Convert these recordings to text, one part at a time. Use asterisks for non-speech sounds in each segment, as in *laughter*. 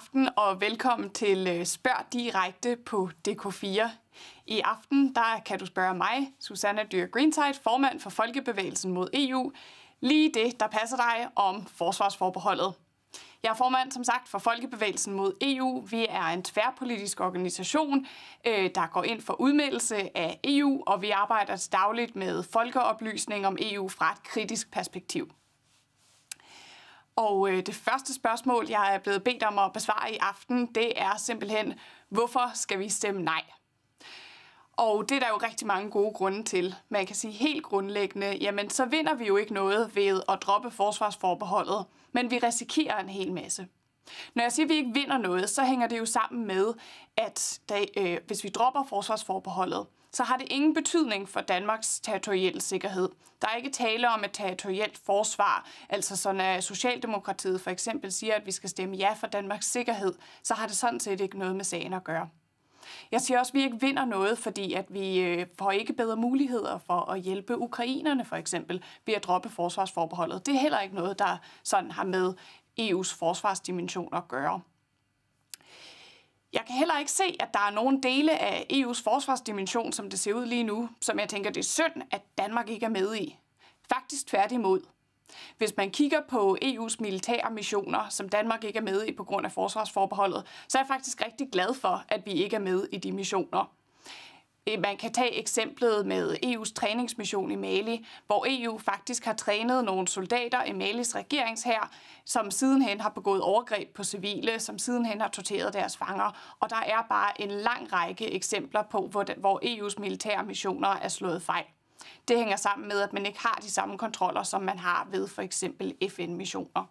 aften og velkommen til øh, Spørg Direkte på DK4. I aften der kan du spørge mig, Susanna Dyr Greenside, formand for Folkebevægelsen mod EU, lige det, der passer dig om forsvarsforbeholdet. Jeg er formand, som sagt, for Folkebevægelsen mod EU. Vi er en tværpolitisk organisation, øh, der går ind for udmeldelse af EU, og vi arbejder dagligt med folkeoplysning om EU fra et kritisk perspektiv. Og øh, det første spørgsmål, jeg er blevet bedt om at besvare i aften, det er simpelthen, hvorfor skal vi stemme nej? Og det er der jo rigtig mange gode grunde til. Man kan sige helt grundlæggende, jamen så vinder vi jo ikke noget ved at droppe forsvarsforbeholdet, men vi risikerer en hel masse. Når jeg siger, at vi ikke vinder noget, så hænger det jo sammen med, at da, øh, hvis vi dropper forsvarsforbeholdet, så har det ingen betydning for Danmarks territorielle sikkerhed. Der er ikke tale om et territorielt forsvar, altså sådan at Socialdemokratiet for eksempel siger, at vi skal stemme ja for Danmarks sikkerhed, så har det sådan set ikke noget med sagen at gøre. Jeg siger også, at vi ikke vinder noget, fordi at vi øh, får ikke bedre muligheder for at hjælpe ukrainerne for eksempel ved at droppe forsvarsforbeholdet. Det er heller ikke noget, der sådan har med EU's forsvarsdimension at gøre. Jeg kan heller ikke se, at der er nogen dele af EU's forsvarsdimension, som det ser ud lige nu, som jeg tænker, det er synd, at Danmark ikke er med i. Faktisk tværtimod. Hvis man kigger på EU's militære missioner, som Danmark ikke er med i på grund af forsvarsforbeholdet, så er jeg faktisk rigtig glad for, at vi ikke er med i de missioner. Øh, man kan tage eksemplet med EU's træningsmission i Mali, hvor EU faktisk har trænet nogle soldater i Malis regeringshær, som sidenhen har begået overgreb på civile, som sidenhen har torteret deres fanger. Og der er bare en lang række eksempler på, hvor EU's e militære missioner er slået fejl. Det hænger sammen med, at man ikke har de samme kontroller, som man har ved for eksempel FN-missioner.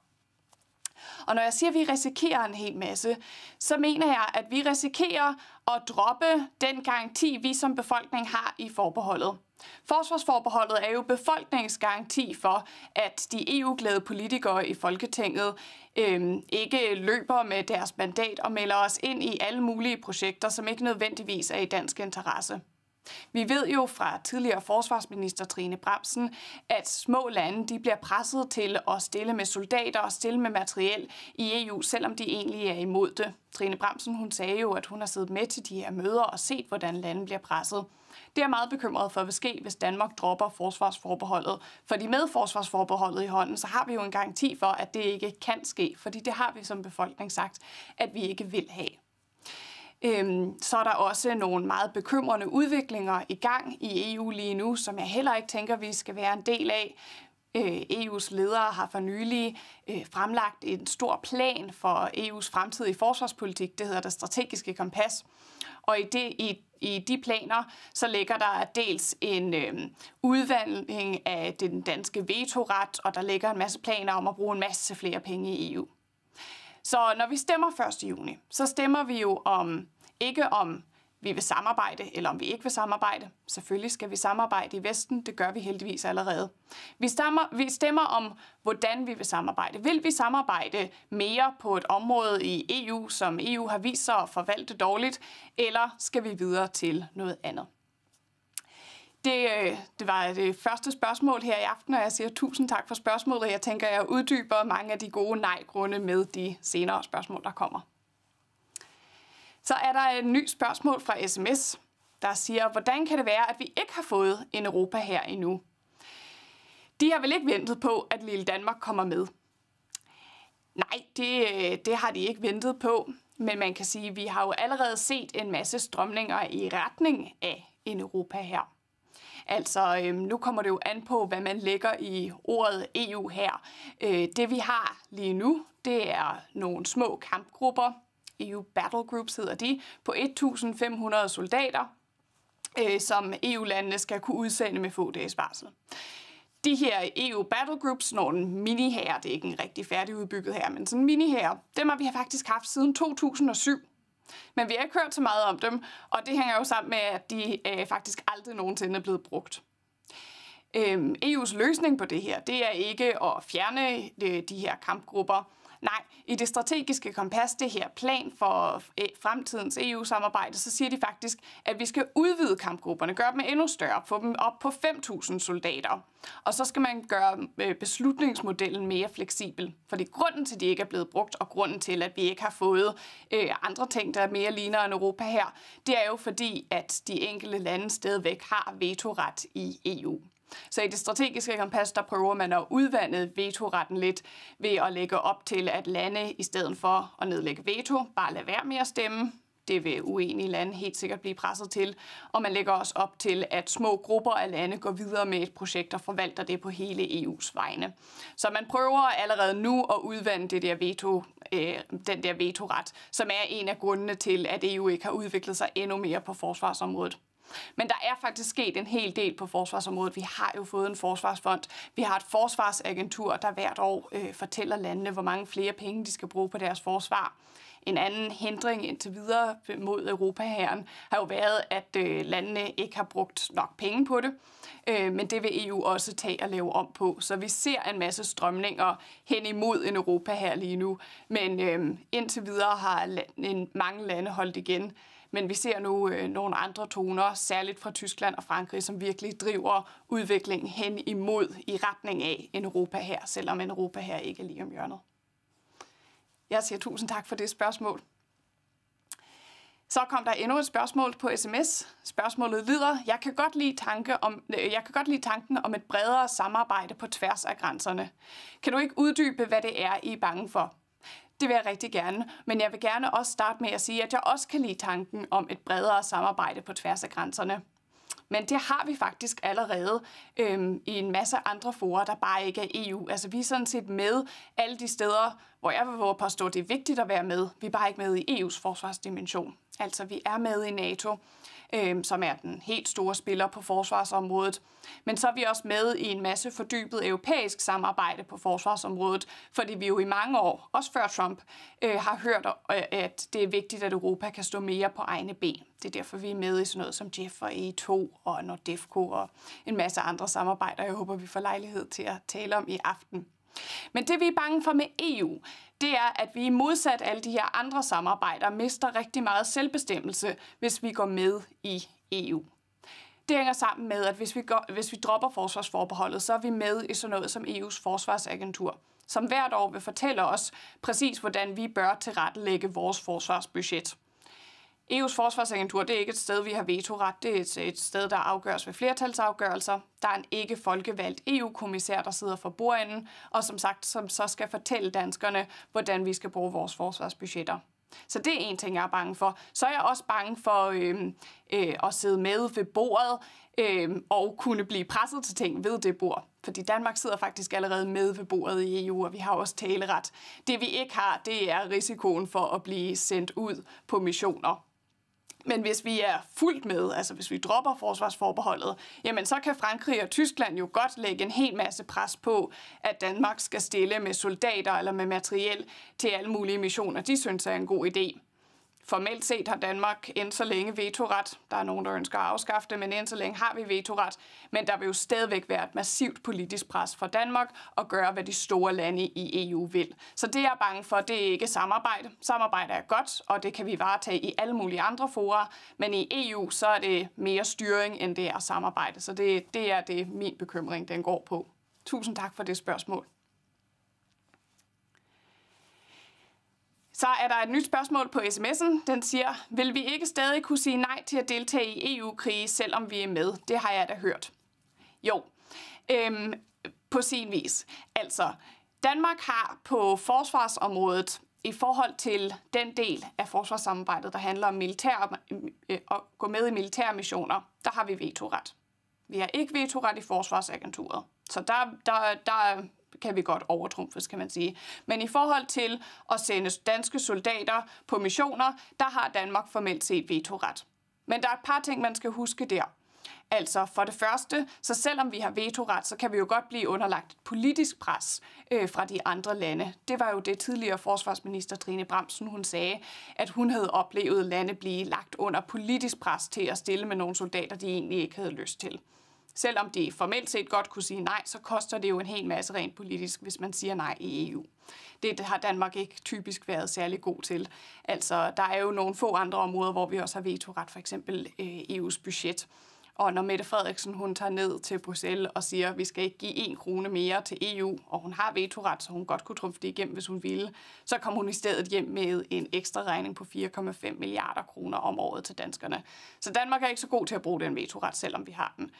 Og når jeg siger, at vi risikerer en hel masse, så mener jeg, at vi risikerer at droppe den garanti, vi som befolkning har i forbeholdet. Forsvarsforbeholdet er jo befolkningens garanti for, at de EU-glade politikere i Folketinget øh, ikke løber med deres mandat og melder os ind i alle mulige projekter, som ikke nødvendigvis er i dansk interesse. Vi ved jo fra tidligere forsvarsminister Trine Bramsen, at små lande de bliver presset til at stille med soldater og stille med materiel i EU, selvom de egentlig er imod det. Trine Bramsen hun sagde jo, at hun har siddet med til de her møder og set, hvordan landet bliver presset. Det er meget bekymret for hvad ske, hvis Danmark dropper forsvarsforbeholdet. Fordi med forsvarsforbeholdet i hånden, så har vi jo en garanti for, at det ikke kan ske. Fordi det har vi som befolkning sagt, at vi ikke vil have. Øhm, så er der også nogle meget bekymrende udviklinger i gang i EU lige nu, som jeg heller ikke tænker, vi skal være en del af. Øh, EU's ledere har for nylig øh, fremlagt en stor plan for EU's fremtidige forsvarspolitik. Det hedder det strategiske kompas. Og i, det, i, i de planer, så ligger der dels en øh, udvandling af den danske vetoret, og der ligger en masse planer om at bruge en masse flere penge i EU. Så når vi stemmer 1. juni, så stemmer vi jo om ikke om vi vil samarbejde, eller om vi ikke vil samarbejde. Selvfølgelig skal vi samarbejde i Vesten, det gør vi heldigvis allerede. Vi stemmer, vi stemmer om, hvordan vi vil samarbejde. Vil vi samarbejde mere på et område i EU, som EU har vist sig at forvalte dårligt, eller skal vi videre til noget andet? Det, øh, det var det første spørgsmål her i aften, og jeg siger tusind tak for spørgsmålet. Jeg tænker, jeg uddyber mange af de gode nej-grunde med de senere spørgsmål, der kommer. Så er der et nyt spørgsmål fra sms, der siger, hvordan kan det være, at vi ikke har fået en Europa her endnu? De har vel ikke ventet på, at lille Danmark kommer med? Nej, det, øh, det har de ikke ventet på. Men man kan sige, at vi har jo allerede set en masse strømninger i retning af en Europa her. Altså, øhm, nu kommer det jo an på, hvad man lægger i ordet EU her. Øh, det vi har lige nu, det er nogle små kampgrupper, EU Battle Groups hedder de, på 1.500 soldater, øh, som EU-landene skal kunne udsende med få dages varsel. De her EU Battle Groups, når en mini her, det er ikke en rigtig færdigudbygget her, men sådan en mini her, dem har vi faktisk haft siden 2007. Men vi har ikke hørt så meget om dem, og det hænger jo sammen med, at de øh, faktisk aldrig nogensinde er blevet brugt. Øhm, EU's løsning på det her, det er ikke at fjerne de, øh, de her kampgrupper. Nej, i det strategiske kompas, det her plan for øh, fremtidens EU-samarbejde, så siger de faktisk, at vi skal udvide kampgrupperne, gøre dem endnu større, få dem op på 5.000 soldater. Og så skal man gøre øh, beslutningsmodellen mere fleksibel, for det grunden til, at de ikke er blevet brugt, og grunden til, at vi ikke har fået andre ting, der er mere ligner en Europa her, det er jo fordi, at de enkelte lande stadigvæk har vetoret i EU. Så i det strategiske kompas, der prøver man at udvande vetoretten lidt ved at lægge op til, at lande i stedet for at nedlægge veto, bare lade være med at stemme, det vil uenige lande helt sikkert blive presset til. Og man lægger også op til, at små grupper af lande går videre med et projekt og forvalter det på hele EU's vegne. Så man prøver allerede nu at udvande det der veto, øh, den der vetoret, som er en af grundene til, at EU ikke har udviklet sig endnu mere på forsvarsområdet. Men der er faktisk sket en hel del på forsvarsområdet. Vi har jo fået en forsvarsfond. Vi har et forsvarsagentur, der hvert år øh, fortæller landene, hvor mange flere penge de skal bruge på deres forsvar. En anden hindring indtil videre øh, mod Europahæren har jo været, at øh, landene ikke har brugt nok penge på det. Øh, men det vil EU også tage og lave om på. Så vi ser en masse strømninger hen imod en Europa her lige nu. Men øh, indtil videre har land, en, mange lande holdt igen. Men vi ser nu øh, nogle andre toner, særligt fra Tyskland og Frankrig, som virkelig driver udviklingen hen imod i retning af en Europa her, selvom en Europa her ikke er lige om hjørnet. Jeg siger tusind tak for det spørgsmål. Så kom der endnu et spørgsmål på sms. Spørgsmålet lyder, jeg kan godt lide, tanke om, øh, jeg kan godt lide tanken om et bredere samarbejde på tværs af grænserne. Kan du ikke uddybe, hvad det er, I er bange for? Det vil jeg rigtig gerne, men jeg vil gerne også starte med at sige, at jeg også kan lide tanken om et bredere samarbejde på tværs af grænserne. Men det har vi faktisk allerede øhm, i en masse andre forer, der bare ikke er EU. Altså vi er sådan set med alle de steder, hvor jeg vil våge på at stå, det er vigtigt at være med. Vi er bare ikke med i EU's forsvarsdimension. Altså vi er med i NATO øh, som er den helt store spiller på forsvarsområdet. Men så er vi også med i en masse fordybet europæisk samarbejde på forsvarsområdet, fordi vi jo i mange år, også før Trump, øh, har hørt, øh, at det er vigtigt, at Europa kan stå mere på egne ben. Det er derfor, vi er med i sådan noget som Jeff og E2 og Nordefco og en masse andre samarbejder, jeg håber, vi får lejlighed til at tale om i aften. Men det vi er bange for med EU, det er, at vi modsat alle de her andre samarbejder mister rigtig meget selvbestemmelse, hvis vi går med i EU. Det hænger sammen med, at hvis vi, går, hvis vi dropper forsvarsforbeholdet, så er vi med i sådan noget som EU's forsvarsagentur, som hvert år vil fortælle os præcis, hvordan vi bør tilrettelægge vores forsvarsbudget. EU's forsvarsagentur, det er ikke et sted, vi har vetoret. Det er et, et sted, der afgøres ved flertalsafgørelser. Der er en ikke folkevalgt EU-kommissær, der sidder for bordenden, og som sagt, som så skal fortælle danskerne, hvordan vi skal bruge vores forsvarsbudgetter. Så det er en ting, jeg er bange for. Så er jeg også bange for øh, øh, at sidde med ved bordet øh, og kunne blive presset til ting ved det bord. Fordi Danmark sidder faktisk allerede med ved bordet i EU, og vi har også taleret. Det vi ikke har, det er risikoen for at blive sendt ud på missioner men hvis vi er fuldt med, altså hvis vi dropper forsvarsforbeholdet, jamen så kan Frankrig og Tyskland jo godt lægge en hel masse pres på, at Danmark skal stille med soldater eller med materiel til alle mulige missioner, de synes er en god idé. Formelt set har Danmark end så længe vetoret. Der er nogen, der ønsker at afskaffe det, men end så længe har vi vetoret. Men der vil jo stadigvæk være et massivt politisk pres fra Danmark og gøre, hvad de store lande i EU vil. Så det, jeg er bange for, det er ikke samarbejde. Samarbejde er godt, og det kan vi varetage i alle mulige andre forer. Men i EU, så er det mere styring, end det er samarbejde. Så det, det er det, min bekymring den går på. Tusind tak for det spørgsmål. Så er der et nyt spørgsmål på sms'en. Den siger, vil vi ikke stadig kunne sige nej til at deltage i EU-krige, selvom vi er med? Det har jeg da hørt. Jo, øhm, på sin vis. Altså, Danmark har på forsvarsområdet i forhold til den del af forsvarssamarbejdet, der handler om militær, øh, at gå med i militære missioner, der har vi vetoret. Vi har ikke vetoret i forsvarsagenturet. Så der, der, der kan vi godt overtrumfes, kan man sige. Men i forhold til at sende danske soldater på missioner, der har Danmark formelt set vetoret. Men der er et par ting, man skal huske der. Altså for det første, så selvom vi har vetoret, så kan vi jo godt blive underlagt et politisk pres øh, fra de andre lande. Det var jo det tidligere forsvarsminister Trine Bramsen, hun sagde, at hun havde oplevet lande blive lagt under politisk pres til at stille med nogle soldater, de egentlig ikke havde lyst til selvom det formelt set godt kunne sige nej, så koster det jo en hel masse rent politisk, hvis man siger nej i EU. Det har Danmark ikke typisk været særlig god til. Altså, der er jo nogle få andre områder, hvor vi også har vetoret, for eksempel øh, EU's budget. Og når Mette Frederiksen hun tager ned til Bruxelles og siger, at vi skal ikke give en krone mere til EU, og hun har vetoret, så hun godt kunne trumfe det igennem, hvis hun ville, så kom hun i stedet hjem med en ekstra regning på 4,5 milliarder kroner om året til danskerne. Så Danmark er ikke så god til at bruge den vetoret, selvom vi har den.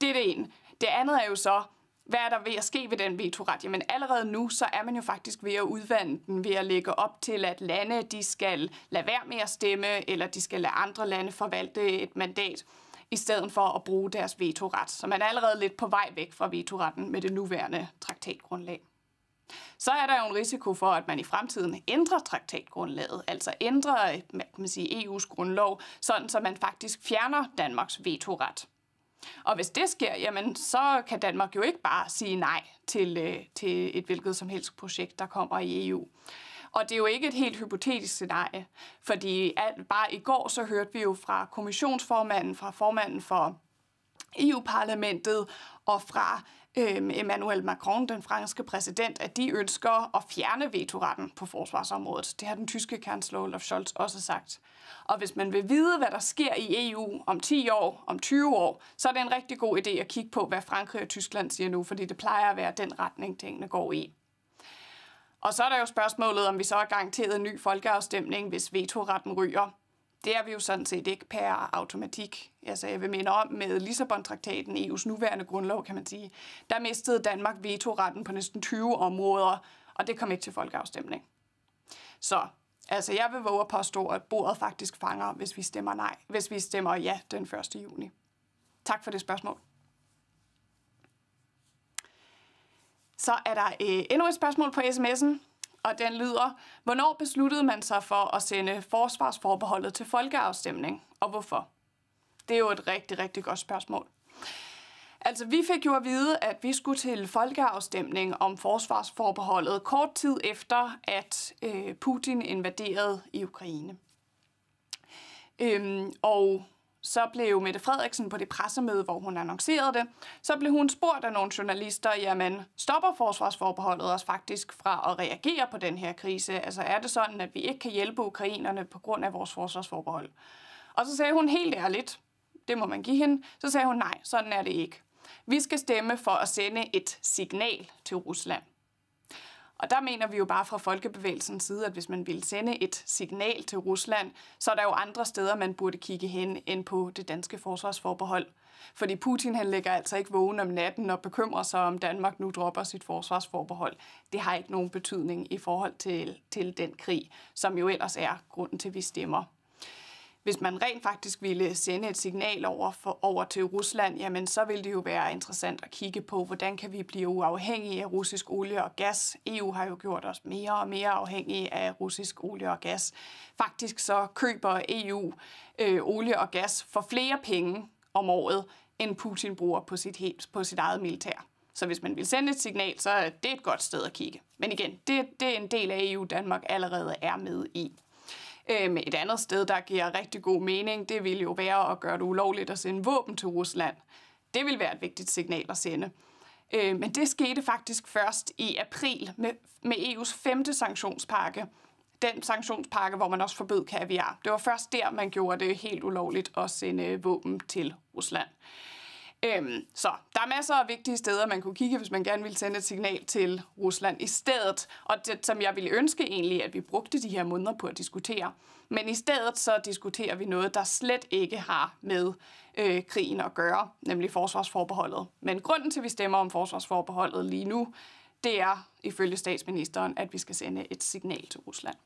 Det er det ene. Det andet er jo så, hvad er der ved at ske ved den vetoret? Jamen allerede nu, så er man jo faktisk ved at udvande den, ved at lægge op til, at lande de skal lade være med at stemme, eller de skal lade andre lande forvalte et mandat, i stedet for at bruge deres vetoret. Så man er allerede lidt på vej væk fra vetoretten med det nuværende traktatgrundlag. Så er der jo en risiko for, at man i fremtiden ændrer traktatgrundlaget, altså ændrer kan man sige, EU's grundlov, sådan så man faktisk fjerner Danmarks vetoret. Og hvis det sker, jamen, så kan Danmark jo ikke bare sige nej til, øh, til et hvilket som helst projekt, der kommer i EU. Og det er jo ikke et helt hypotetisk scenarie, fordi at bare i går så hørte vi jo fra kommissionsformanden, fra formanden for EU-parlamentet og fra øh, Emmanuel Macron, den franske præsident, at de ønsker at fjerne vetoretten på forsvarsområdet. Det har den tyske kansler Olaf Scholz også sagt. Og hvis man vil vide, hvad der sker i EU om 10 år, om 20 år, så er det en rigtig god idé at kigge på, hvad Frankrig og Tyskland siger nu, fordi det plejer at være den retning, tingene går i. Og så er der jo spørgsmålet, om vi så er garanteret en ny folkeafstemning, hvis vetoretten ryger. Det er vi jo sådan set ikke per automatik. Altså, jeg vil minde om, med Lissabon-traktaten, EU's nuværende grundlov, kan man sige, der mistede Danmark vetoretten på næsten 20 områder, og det kom ikke til folkeafstemning. Så altså, jeg vil våge at påstå, at bordet faktisk fanger, hvis vi stemmer nej, hvis vi stemmer ja den 1. juni. Tak for det spørgsmål. Så er der øh, endnu et spørgsmål på sms'en og den lyder, hvornår besluttede man sig for at sende forsvarsforbeholdet til folkeafstemning, og hvorfor? Det er jo et rigtig, rigtig godt spørgsmål. Altså, vi fik jo at vide, at vi skulle til folkeafstemning om forsvarsforbeholdet kort tid efter, at øh, Putin invaderede i Ukraine. Øhm, og så blev Mette Frederiksen på det pressemøde, hvor hun annoncerede det, så blev hun spurgt af nogle journalister, jamen stopper forsvarsforbeholdet os faktisk fra at reagere på den her krise? Altså er det sådan, at vi ikke kan hjælpe ukrainerne på grund af vores forsvarsforbehold? Og så sagde hun helt ærligt, det må man give hende, så sagde hun nej, sådan er det ikke. Vi skal stemme for at sende et signal til Rusland. Og der mener vi jo bare fra folkebevægelsens side, at hvis man ville sende et signal til Rusland, så er der jo andre steder, man burde kigge hen end på det danske forsvarsforbehold. Fordi Putin han ligger altså ikke vågen om natten og bekymrer sig om Danmark nu dropper sit forsvarsforbehold. Det har ikke nogen betydning i forhold til, til den krig, som jo ellers er grunden til, at vi stemmer hvis man rent faktisk ville sende et signal over, for, over til Rusland, jamen så ville det jo være interessant at kigge på, hvordan kan vi blive uafhængige af russisk olie og gas. EU har jo gjort os mere og mere afhængige af russisk olie og gas. Faktisk så køber EU øh, olie og gas for flere penge om året, end Putin bruger på sit, helt, på sit eget militær. Så hvis man vil sende et signal, så er det et godt sted at kigge. Men igen, det, det er en del af EU, Danmark allerede er med i. Øhm, et andet sted, der giver rigtig god mening, det vil jo være at gøre det ulovligt at sende våben til Rusland. Det vil være et vigtigt signal at sende. Øh, men det skete faktisk først i april med, med EU's femte sanktionspakke. Den sanktionspakke, hvor man også forbød kaviar. Det var først der, man gjorde det helt ulovligt at sende våben til Rusland. Øhm, så der er masser af vigtige steder, man kunne kigge, hvis man gerne ville sende et signal til Rusland i stedet. Og det, som jeg ville ønske egentlig, at vi brugte de her måneder på at diskutere. Men i stedet så diskuterer vi noget, der slet ikke har med øh, krigen at gøre, nemlig forsvarsforbeholdet. Men grunden til, at vi stemmer om forsvarsforbeholdet lige nu, det er ifølge statsministeren, at vi skal sende et signal til Rusland.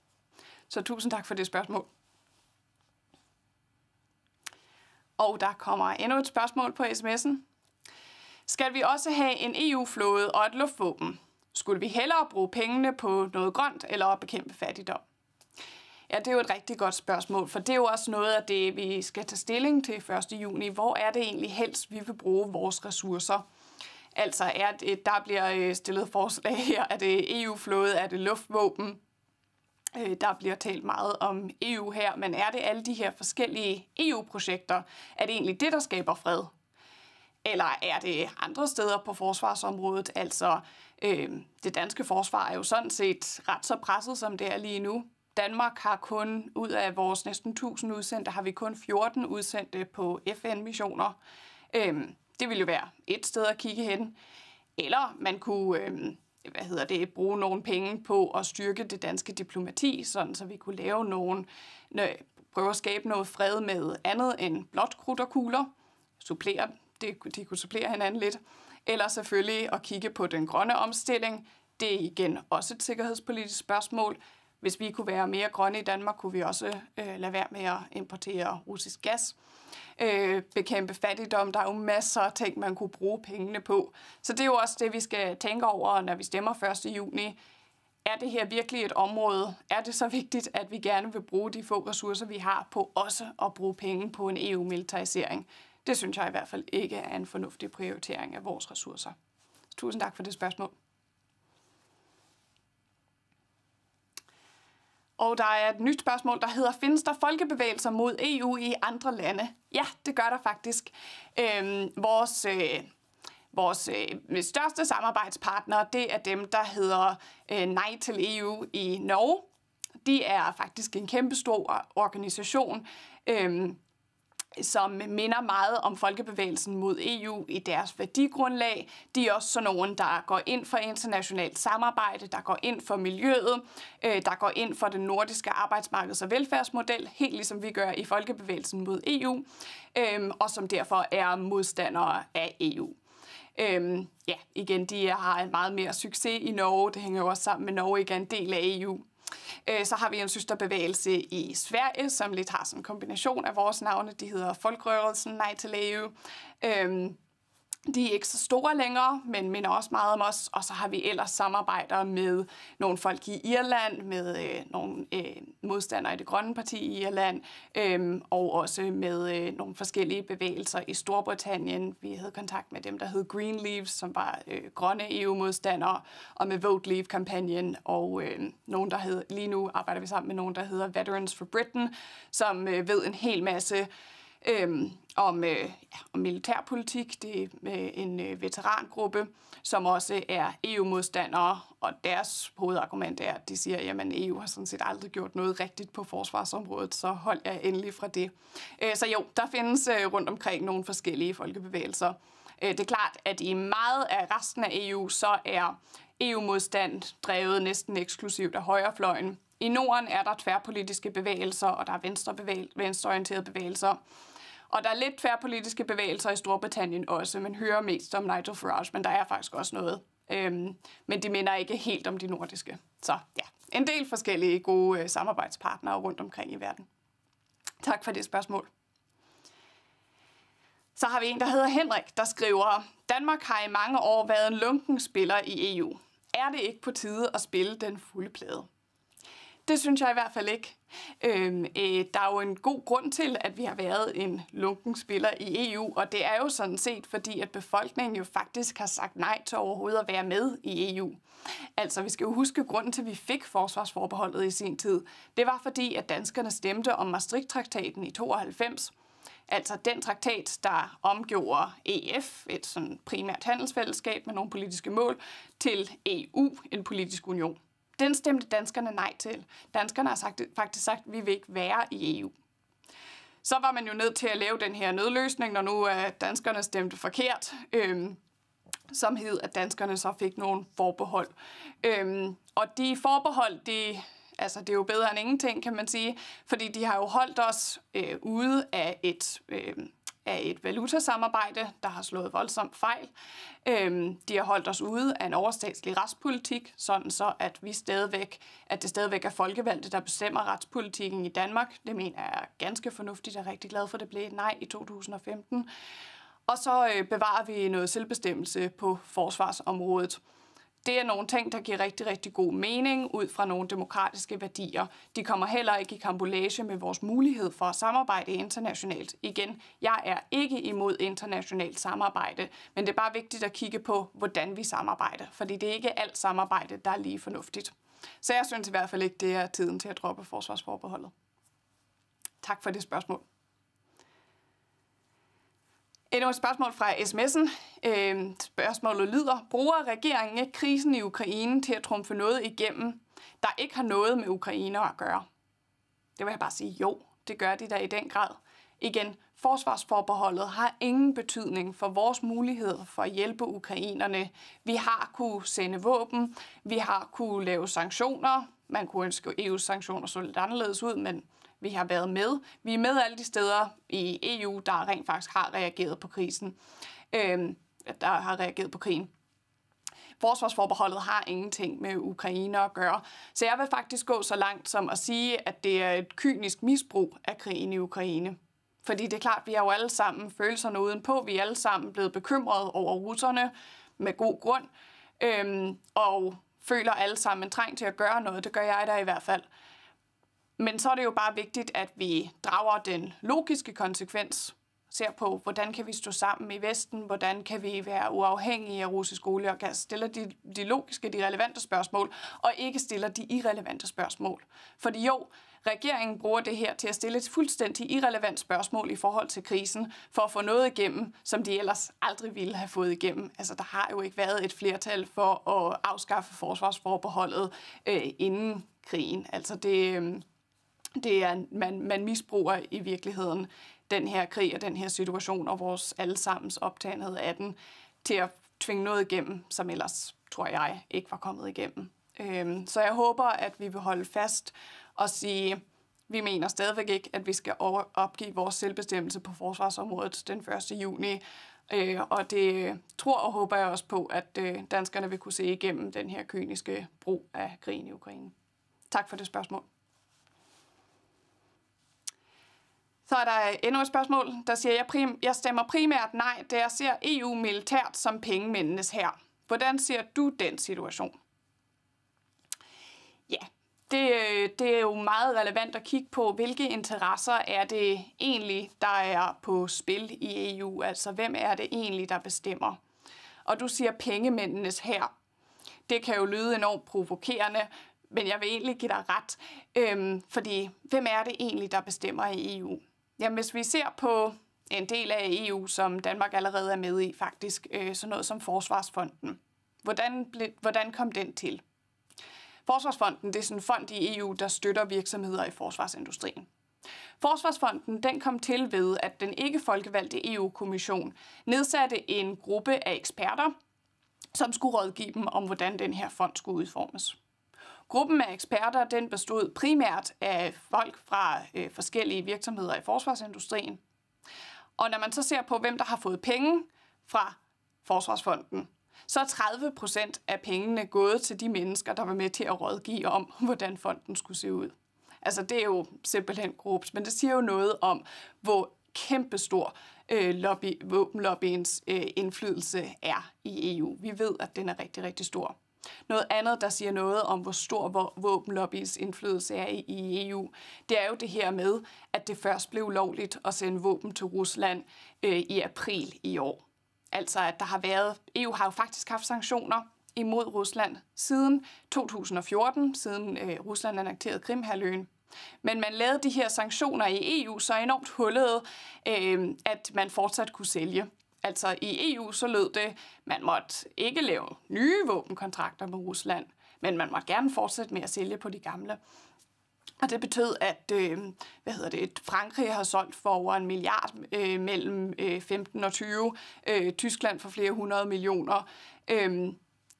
Så tusind tak for det spørgsmål. Og der kommer endnu et spørgsmål på sms'en. Skal vi også have en EU-flåde og et luftvåben? Skulle vi hellere bruge pengene på noget grønt eller at bekæmpe fattigdom? Ja, det er jo et rigtig godt spørgsmål, for det er jo også noget af det, vi skal tage stilling til 1. juni. Hvor er det egentlig helst, vi vil bruge vores ressourcer? Altså, er det, der bliver øh, stillet forslag her, er det EU-flåde, er det luftvåben, Øh, der bliver talt meget om EU her, men er det alle de her forskellige EU-projekter? Er det egentlig det, der skaber fred? Eller er det andre steder på forsvarsområdet? Altså, øh, det danske forsvar er jo sådan set ret så presset, som det er lige nu. Danmark har kun, ud af vores næsten 1000 udsendte, har vi kun 14 udsendte på FN-missioner. Øh, det ville jo være et sted at kigge hen. Eller man kunne... Øh, hvad hedder det, bruge nogle penge på at styrke det danske diplomati, sådan så vi kunne lave nogle, prøve at skabe noget fred med andet end blot krudt og kugler, supplere, det, de kunne supplere hinanden lidt, eller selvfølgelig at kigge på den grønne omstilling, det er igen også et sikkerhedspolitisk spørgsmål, hvis vi kunne være mere grønne i Danmark, kunne vi også øh, lade være med at importere russisk gas. Øh, bekæmpe fattigdom. Der er jo masser af ting, man kunne bruge pengene på. Så det er jo også det, vi skal tænke over, når vi stemmer 1. juni. Er det her virkelig et område? Er det så vigtigt, at vi gerne vil bruge de få ressourcer, vi har på også at bruge penge på en EU-militarisering? Det synes jeg i hvert fald ikke er en fornuftig prioritering af vores ressourcer. Tusind tak for det spørgsmål. Og der er et nyt spørgsmål, der hedder, findes der folkebevægelser mod EU i andre lande? Ja, det gør der faktisk. Øhm, vores øh, vores øh, største samarbejdspartner, det er dem, der hedder øh, Nej til EU i Norge. De er faktisk en kæmpestor organisation. Øhm, som minder meget om folkebevægelsen mod EU i deres værdigrundlag. De er også sådan nogen, der går ind for internationalt samarbejde, der går ind for miljøet, øh, der går ind for den nordiske arbejdsmarkeds- og velfærdsmodel, helt ligesom vi gør i folkebevægelsen mod EU, øhm, og som derfor er modstandere af EU. Øhm, ja, igen, de har meget mere succes i Norge. Det hænger jo også sammen med, at Norge ikke er en del af EU. Øh, så har vi en søsterbevægelse i Sverige, som lidt har sådan en kombination af vores navne. De hedder Folkrørelsen Nej til Leve. De er ikke så store længere, men minder også meget om os. Og så har vi ellers samarbejder med nogle folk i Irland, med øh, nogle øh, modstandere i det grønne parti i Irland, øh, og også med øh, nogle forskellige bevægelser i Storbritannien. Vi havde kontakt med dem, der hed Green Leaves, som var øh, grønne EU-modstandere, og med Vote Leave-kampagnen, og øh, nogen, der hed, lige nu arbejder vi sammen med nogen, der hedder Veterans for Britain, som øh, ved en hel masse øh, om, øh, ja, om militærpolitik. Det er øh, en øh, veterangruppe, som også er EU-modstandere, og deres hovedargument er, at de siger, jamen EU har sådan set aldrig gjort noget rigtigt på forsvarsområdet, så hold jer endelig fra det. Øh, så jo, der findes øh, rundt omkring nogle forskellige folkebevægelser. Øh, det er klart, at i meget af resten af EU, så er EU-modstand drevet næsten eksklusivt af højrefløjen. I Norden er der tværpolitiske bevægelser, og der er venstrebevægel- venstreorienterede bevægelser. Og der er lidt tværpolitiske bevægelser i Storbritannien også. Man hører mest om Nigel Farage, men der er faktisk også noget. Øhm, men de minder ikke helt om de nordiske. Så ja, en del forskellige gode øh, samarbejdspartnere rundt omkring i verden. Tak for det spørgsmål. Så har vi en, der hedder Henrik, der skriver, Danmark har i mange år været en lunken spiller i EU. Er det ikke på tide at spille den fulde plade? Det synes jeg i hvert fald ikke. Øhm, øh, der er jo en god grund til, at vi har været en lunken spiller i EU, og det er jo sådan set, fordi at befolkningen jo faktisk har sagt nej til overhovedet at være med i EU. Altså, vi skal jo huske grunden til, at vi fik forsvarsforbeholdet i sin tid. Det var fordi, at danskerne stemte om Maastricht-traktaten i 92, altså den traktat, der omgjorde EF, et sådan primært handelsfællesskab med nogle politiske mål, til EU, en politisk union. Den stemte danskerne nej til. Danskerne har sagt, faktisk sagt, at vi vil ikke være i EU. Så var man jo nødt til at lave den her nødløsning, når nu øh, danskerne stemte forkert. Øhm, som hed, at danskerne så fik nogle forbehold. Øhm, og de forbehold, de, altså det er jo bedre end ingenting, kan man sige, fordi de har jo holdt os øh, ude af et øh, af et valutasamarbejde, der har slået voldsomt fejl. Øhm, de har holdt os ude af en overstatslig retspolitik, sådan så at, vi stadigvæk, at det stadigvæk er folkevalgte, der bestemmer retspolitikken i Danmark. Det mener jeg er ganske fornuftigt og rigtig glad for, at det blev nej i 2015. Og så øh, bevarer vi noget selvbestemmelse på forsvarsområdet det er nogle ting, der giver rigtig, rigtig god mening ud fra nogle demokratiske værdier. De kommer heller ikke i kambolage med vores mulighed for at samarbejde internationalt. Igen, jeg er ikke imod internationalt samarbejde, men det er bare vigtigt at kigge på, hvordan vi samarbejder, fordi det er ikke alt samarbejde, der er lige fornuftigt. Så jeg synes i hvert fald ikke, det er tiden til at droppe forsvarsforbeholdet. Tak for det spørgsmål. Endnu et spørgsmål fra sms'en. Øh, spørgsmålet lyder, bruger regeringen ikke krisen i Ukraine til at trumfe noget igennem, der ikke har noget med Ukraine at gøre? Det vil jeg bare sige, jo, det gør de da i den grad. Igen, forsvarsforbeholdet har ingen betydning for vores mulighed for at hjælpe ukrainerne. Vi har kunne sende våben, vi har kunne lave sanktioner. Man kunne ønske EU's sanktioner så lidt anderledes ud, men vi har været med. Vi er med alle de steder i EU, der rent faktisk har reageret på krisen, øh, der har reageret på krigen. Forsvarsforbeholdet har ingenting med Ukraine at gøre. Så jeg vil faktisk gå så langt som at sige, at det er et kynisk misbrug af krigen i Ukraine. Fordi det er klart, vi har jo alle sammen følelserne udenpå. Vi er alle sammen blevet bekymrede over russerne med god grund. Øhm, og føler alle sammen en trang til at gøre noget. Det gør jeg da i hvert fald. Men så er det jo bare vigtigt, at vi drager den logiske konsekvens, ser på, hvordan kan vi stå sammen i Vesten, hvordan kan vi være uafhængige af russisk olie og gas, stiller de, de logiske, de relevante spørgsmål, og ikke stiller de irrelevante spørgsmål. Fordi jo, regeringen bruger det her til at stille et fuldstændig irrelevant spørgsmål i forhold til krisen, for at få noget igennem, som de ellers aldrig ville have fået igennem. Altså, der har jo ikke været et flertal for at afskaffe forsvarsforbeholdet øh, inden krigen. Altså, det... Øh, det er, man, man misbruger i virkeligheden den her krig og den her situation og vores allesammens optagenhed af den til at tvinge noget igennem, som ellers, tror jeg, ikke var kommet igennem. Øhm, så jeg håber, at vi vil holde fast og sige, vi mener stadigvæk ikke, at vi skal opgive vores selvbestemmelse på forsvarsområdet den 1. juni. Øh, og det tror og håber jeg også på, at øh, danskerne vil kunne se igennem den her kyniske brug af krigen i Ukraine. Tak for det spørgsmål. Så er der endnu et spørgsmål, der siger, jeg, prim, jeg stemmer primært nej, da jeg ser EU militært som pengemændenes her. Hvordan ser du den situation? Ja, det, det er jo meget relevant at kigge på, hvilke interesser er det egentlig, der er på spil i EU? Altså, hvem er det egentlig, der bestemmer? Og du siger pengemændenes her. Det kan jo lyde enormt provokerende, men jeg vil egentlig give dig ret. Øhm, fordi, hvem er det egentlig, der bestemmer i EU? Jamen, hvis vi ser på en del af EU, som Danmark allerede er med i faktisk, øh, sådan noget som Forsvarsfonden. Hvordan, ble, hvordan kom den til? Forsvarsfonden det er sådan en fond i EU, der støtter virksomheder i forsvarsindustrien. Forsvarsfonden den kom til ved, at den ikke folkevalgte EU-kommission nedsatte en gruppe af eksperter, som skulle rådgive dem om, hvordan den her fond skulle udformes. Gruppen af eksperter den bestod primært af folk fra øh, forskellige virksomheder i forsvarsindustrien. Og når man så ser på, hvem der har fået penge fra Forsvarsfonden, så er 30 procent af pengene gået til de mennesker, der var med til at rådgive om, *laughs* hvordan fonden skulle se ud. Altså det er jo simpelthen grups, men det siger jo noget om, hvor kæmpestor øh, lobby, våbenlobbyens øh, indflydelse er i EU. Vi ved, at den er rigtig, rigtig stor. Noget andet, der siger noget om, hvor stor våbenlobbyens indflydelse er i EU, det er jo det her med, at det først blev lovligt at sende våben til Rusland øh, i april i år. Altså at der har været, EU har jo faktisk haft sanktioner imod Rusland siden 2014, siden øh, Rusland annekterede Krimhalvøen. Men man lavede de her sanktioner i EU så enormt hullede, øh, at man fortsat kunne sælge. Altså i EU så lød det, man måtte ikke lave nye våbenkontrakter med Rusland, men man måtte gerne fortsætte med at sælge på de gamle. Og det betød, at øh, hvad hedder det, Frankrig har solgt for over en milliard øh, mellem øh, 15 og 20, øh, Tyskland for flere hundrede millioner øh,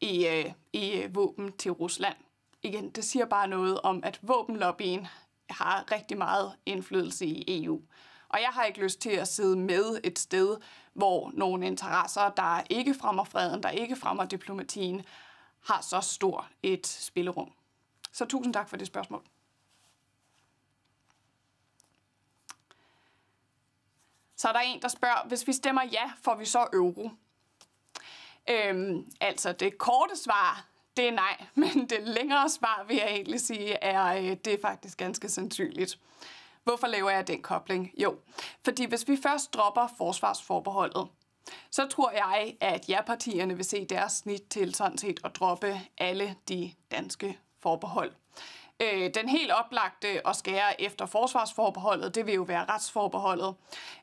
i, øh, i øh, våben til Rusland. Igen, det siger bare noget om, at våbenlobbyen har rigtig meget indflydelse i EU. Og jeg har ikke lyst til at sidde med et sted, hvor nogle interesser, der ikke fremmer freden, der ikke fremmer diplomatien, har så stort et spillerum. Så tusind tak for det spørgsmål. Så er der en, der spørger, hvis vi stemmer ja, får vi så euro? Øhm, altså det korte svar, det er nej, *laughs* men det længere svar vil jeg egentlig sige, er, øh, det er faktisk ganske sandsynligt. Hvorfor laver jeg den kobling? Jo, fordi hvis vi først dropper forsvarsforbeholdet, så tror jeg, at ja-partierne vil se deres snit til sådan set at droppe alle de danske forbehold. Øh, den helt oplagte at skære efter forsvarsforbeholdet, det vil jo være retsforbeholdet.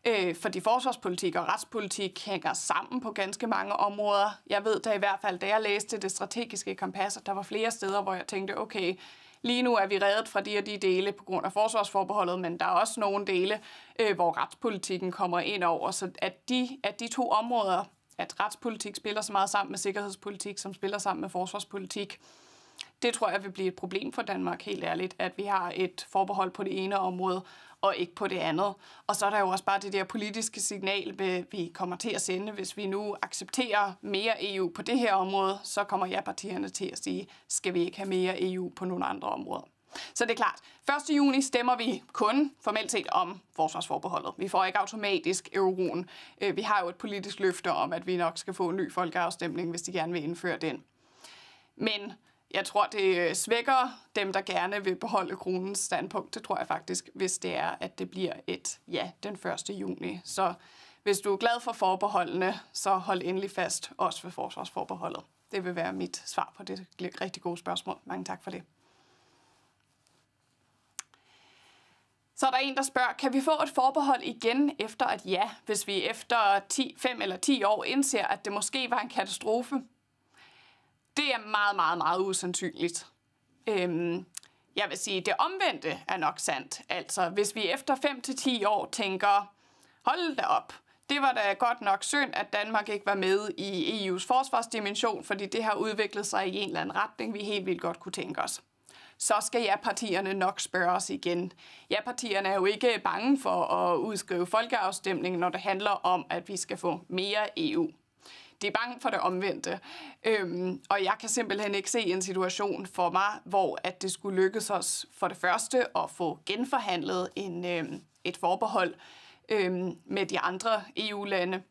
Øh, fordi forsvarspolitik og retspolitik hænger sammen på ganske mange områder. Jeg ved da i hvert fald, da jeg læste det strategiske kompas, at der var flere steder, hvor jeg tænkte, okay, lige nu er vi reddet fra de og de dele på grund af forsvarsforbeholdet, men der er også nogle dele, øh, hvor retspolitikken kommer ind over. Så at de, at de to områder, at retspolitik spiller så meget sammen med sikkerhedspolitik, som spiller sammen med forsvarspolitik, det tror jeg vil blive et problem for Danmark, helt ærligt, at vi har et forbehold på det ene område og ikke på det andet. Og så er der jo også bare det der politiske signal, vi kommer til at sende. Hvis vi nu accepterer mere EU på det her område, så kommer ja-partierne til at sige, skal vi ikke have mere EU på nogle andre områder. Så det er klart, 1. juni stemmer vi kun formelt set om forsvarsforbeholdet. Vi får ikke automatisk euroen. Øh, vi har jo et politisk løfte om, at vi nok skal få en ny folkeafstemning, hvis de gerne vil indføre den. Men jeg tror, det øh, svækker dem, der gerne vil beholde kronens standpunkt, det tror jeg faktisk, hvis det er, at det bliver et ja den 1. juni. Så hvis du er glad for forbeholdene, så hold endelig fast også ved forsvarsforbeholdet. Det vil være mit svar på det rigtig gode spørgsmål. Mange tak for det. Så er der en, der spørger, kan vi få et forbehold igen efter at ja, hvis vi efter 10, 5 eller 10 år indser, at det måske var en katastrofe, det er meget, meget, meget usandsynligt. Øhm, jeg vil sige, det omvendte er nok sandt. Altså, hvis vi efter 5-10 til år tænker, hold da op, det var da godt nok synd, at Danmark ikke var med i EU's forsvarsdimension, fordi det har udviklet sig i en eller anden retning, vi helt vildt godt kunne tænke os. Så skal ja-partierne nok spørge os igen. Ja-partierne er jo ikke bange for at udskrive folkeafstemning, når det handler om, at vi skal få mere EU de er bange for det omvendte. Øhm, og jeg kan simpelthen ikke se en situation for mig, hvor at det skulle lykkes os for det første at få genforhandlet en, øhm, et forbehold øhm, med de andre EU-lande,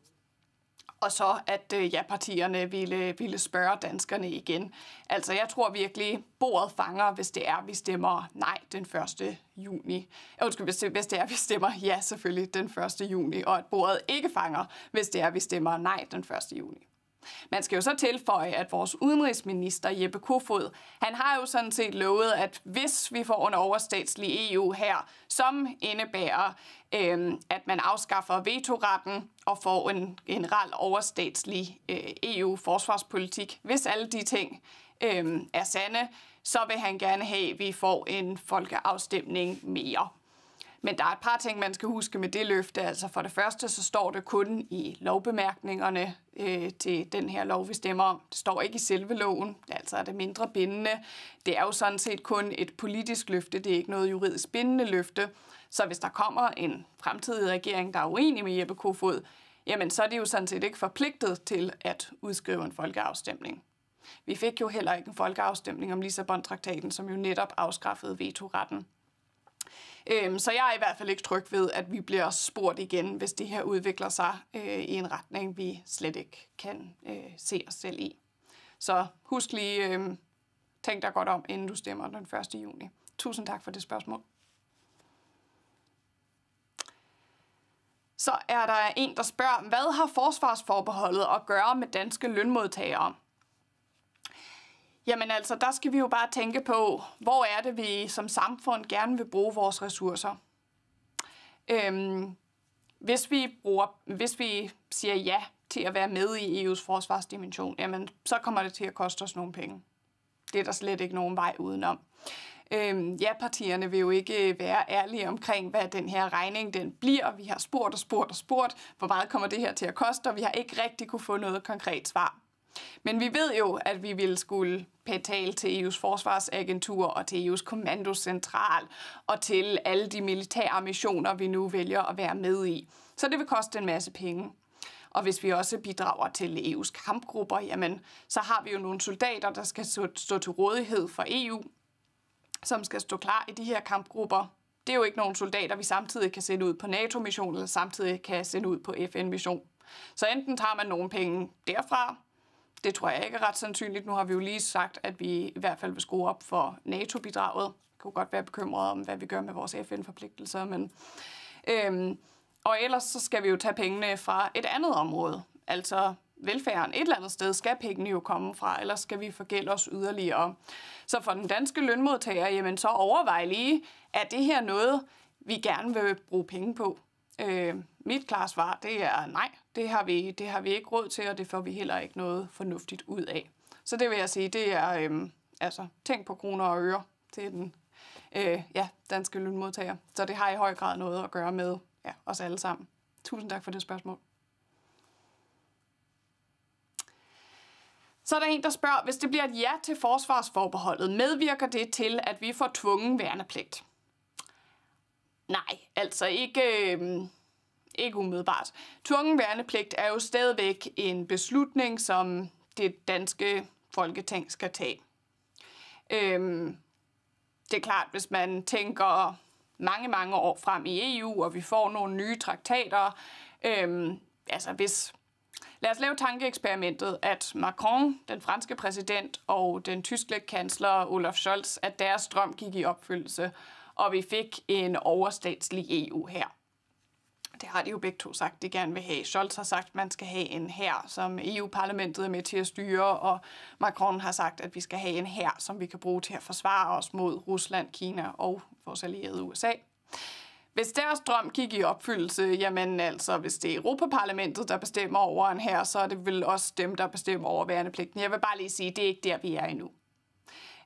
og så at øh, ja-partierne ville, ville spørge danskerne igen. Altså jeg tror virkelig, bordet fanger, hvis det er, vi stemmer nej den 1. juni. Øh, undskyld, hvis det, hvis det er, vi stemmer ja selvfølgelig den 1. juni, og at bordet ikke fanger, hvis det er, vi stemmer nej den 1. juni. Man skal jo så tilføje, at vores udenrigsminister Jeppe Kofod, han har jo sådan set lovet, at hvis vi får en overstatslig EU her, som indebærer, øh, at man afskaffer vetoretten og får en generelt overstatslig øh, EU-forsvarspolitik, hvis alle de ting øh, er sande, så vil han gerne have, at vi får en folkeafstemning mere. Men der er et par ting, man skal huske med det løfte. Altså for det første, så står det kun i lovbemærkningerne øh, til den her lov, vi stemmer om. Det står ikke i selve loven, altså er det mindre bindende. Det er jo sådan set kun et politisk løfte, det er ikke noget juridisk bindende løfte. Så hvis der kommer en fremtidig regering, der er uenig med Jeppe Kofod, jamen så er det jo sådan set ikke forpligtet til at udskrive en folkeafstemning. Vi fik jo heller ikke en folkeafstemning om Lissabon-traktaten, som jo netop afskaffede vetoretten. Øhm, så jeg er i hvert fald ikke tryg ved, at vi bliver spurgt igen, hvis det her udvikler sig øh, i en retning, vi slet ikke kan øh, se os selv i. Så husk lige, øh, tænk dig godt om, inden du stemmer den 1. juni. Tusind tak for det spørgsmål. Så er der en, der spørger, hvad har forsvarsforbeholdet at gøre med danske lønmodtagere? Jamen altså, der skal vi jo bare tænke på, hvor er det, vi som samfund gerne vil bruge vores ressourcer. Øhm, hvis, vi bruger, hvis vi siger ja til at være med i EU's forsvarsdimension, jamen, så kommer det til at koste os nogle penge. Det er der slet ikke nogen vej udenom. Øhm, ja-partierne vil jo ikke øh, være ærlige omkring, hvad den her regning den bliver. Vi har spurgt og spurgt og spurgt, hvor meget kommer det her til at koste, og vi har ikke rigtig kunne få noget konkret svar. Men vi ved jo, at vi ville skulle betale til EU's forsvarsagentur og til EU's kommandocentral og til alle de militære missioner, vi nu vælger at være med i. Så det vil koste en masse penge. Og hvis vi også bidrager til EU's kampgrupper, jamen, så har vi jo nogle soldater, der skal stå til rådighed for EU, som skal stå klar i de her kampgrupper. Det er jo ikke nogen soldater, vi samtidig kan sende ud på NATO-mission, eller samtidig kan sende ud på FN-mission. Så enten tager man nogle penge derfra, det tror jeg ikke er ret sandsynligt. Nu har vi jo lige sagt, at vi i hvert fald vil skrue op for NATO-bidraget. Vi kunne godt være bekymret om, hvad vi gør med vores FN-forpligtelser, men... Øhm, og ellers så skal vi jo tage pengene fra et andet område. Altså velfærden et eller andet sted skal pengene jo komme fra, ellers skal vi forgælde os yderligere. Så for den danske lønmodtager, jamen så overvej lige, er det her noget, vi gerne vil bruge penge på? Øh, mit klare svar, det er nej, det har, vi, det har vi ikke råd til, og det får vi heller ikke noget fornuftigt ud af. Så det vil jeg sige, det er, øhm, altså, tænk på kroner og øre til den øh, ja, danske lønmodtager. Så det har i høj grad noget at gøre med ja, os alle sammen. Tusind tak for det spørgsmål. Så er der en, der spørger, hvis det bliver et ja til forsvarsforbeholdet, medvirker det til, at vi får tvungen værnepligt? Nej, altså ikke, øh, ikke umiddelbart. Tvungen værnepligt er jo stadigvæk en beslutning, som det danske folketing skal tage. Øhm, det er klart, hvis man tænker mange, mange år frem i EU, og vi får nogle nye traktater, øhm, altså hvis Lad os lave tankeeksperimentet, at Macron, den franske præsident, og den tyske kansler Olaf Scholz, at deres drøm gik i opfyldelse, og vi fik en overstatslig EU her det har de jo begge to sagt, de gerne vil have. Scholz har sagt, at man skal have en her, som EU-parlamentet er med til at styre, og Macron har sagt, at vi skal have en her, som vi kan bruge til at forsvare os mod Rusland, Kina og vores allierede USA. Hvis deres drøm gik i opfyldelse, jamen altså, hvis det er Europaparlamentet, der bestemmer over en her, så er det vel også dem, der bestemmer over værnepligten. Jeg vil bare lige sige, det er ikke der, vi er endnu.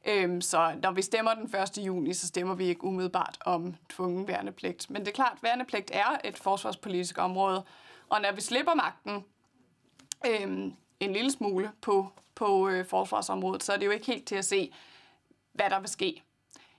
Øhm, så når vi stemmer den 1. juni, så stemmer vi ikke umiddelbart om tvungen værnepligt. Men det er klart, at værnepligt er et forsvarspolitisk område, og når vi slipper magten øhm, en lille smule på, på øh, forsvarsområdet, så er det jo ikke helt til at se, hvad der vil ske.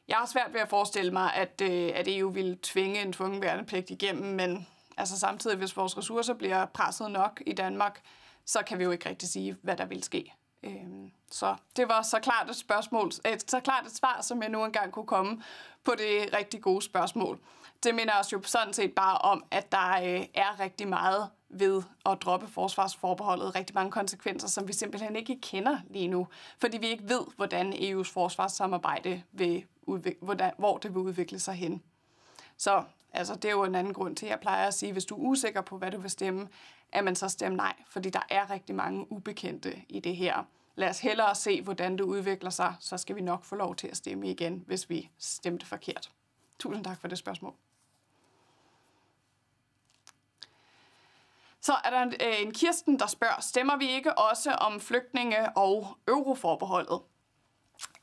Jeg har svært ved at forestille mig, at, øh, at EU vil tvinge en tvungen værnepligt igennem, men altså samtidig, hvis vores ressourcer bliver presset nok i Danmark, så kan vi jo ikke rigtig sige, hvad der vil ske. Øhm, så det var så klart et spørgsmål, et, så klart et svar, som jeg nu engang kunne komme på det rigtig gode spørgsmål. Det minder os jo sådan set bare om, at der øh, er rigtig meget ved at droppe forsvarsforbeholdet, rigtig mange konsekvenser, som vi simpelthen ikke kender lige nu, fordi vi ikke ved, hvordan EU's forsvarssamarbejde vil udvikle, hvordan, hvor det vil udvikle sig hen. Så Altså, det er jo en anden grund til, at jeg plejer at sige, hvis du er usikker på, hvad du vil stemme, at man så stemmer nej, fordi der er rigtig mange ubekendte i det her. Lad os hellere se, hvordan det udvikler sig, så skal vi nok få lov til at stemme igen, hvis vi stemte forkert. Tusind tak for det spørgsmål. Så er der en, øh, en Kirsten, der spørger, stemmer vi ikke også om flygtninge og euroforbeholdet?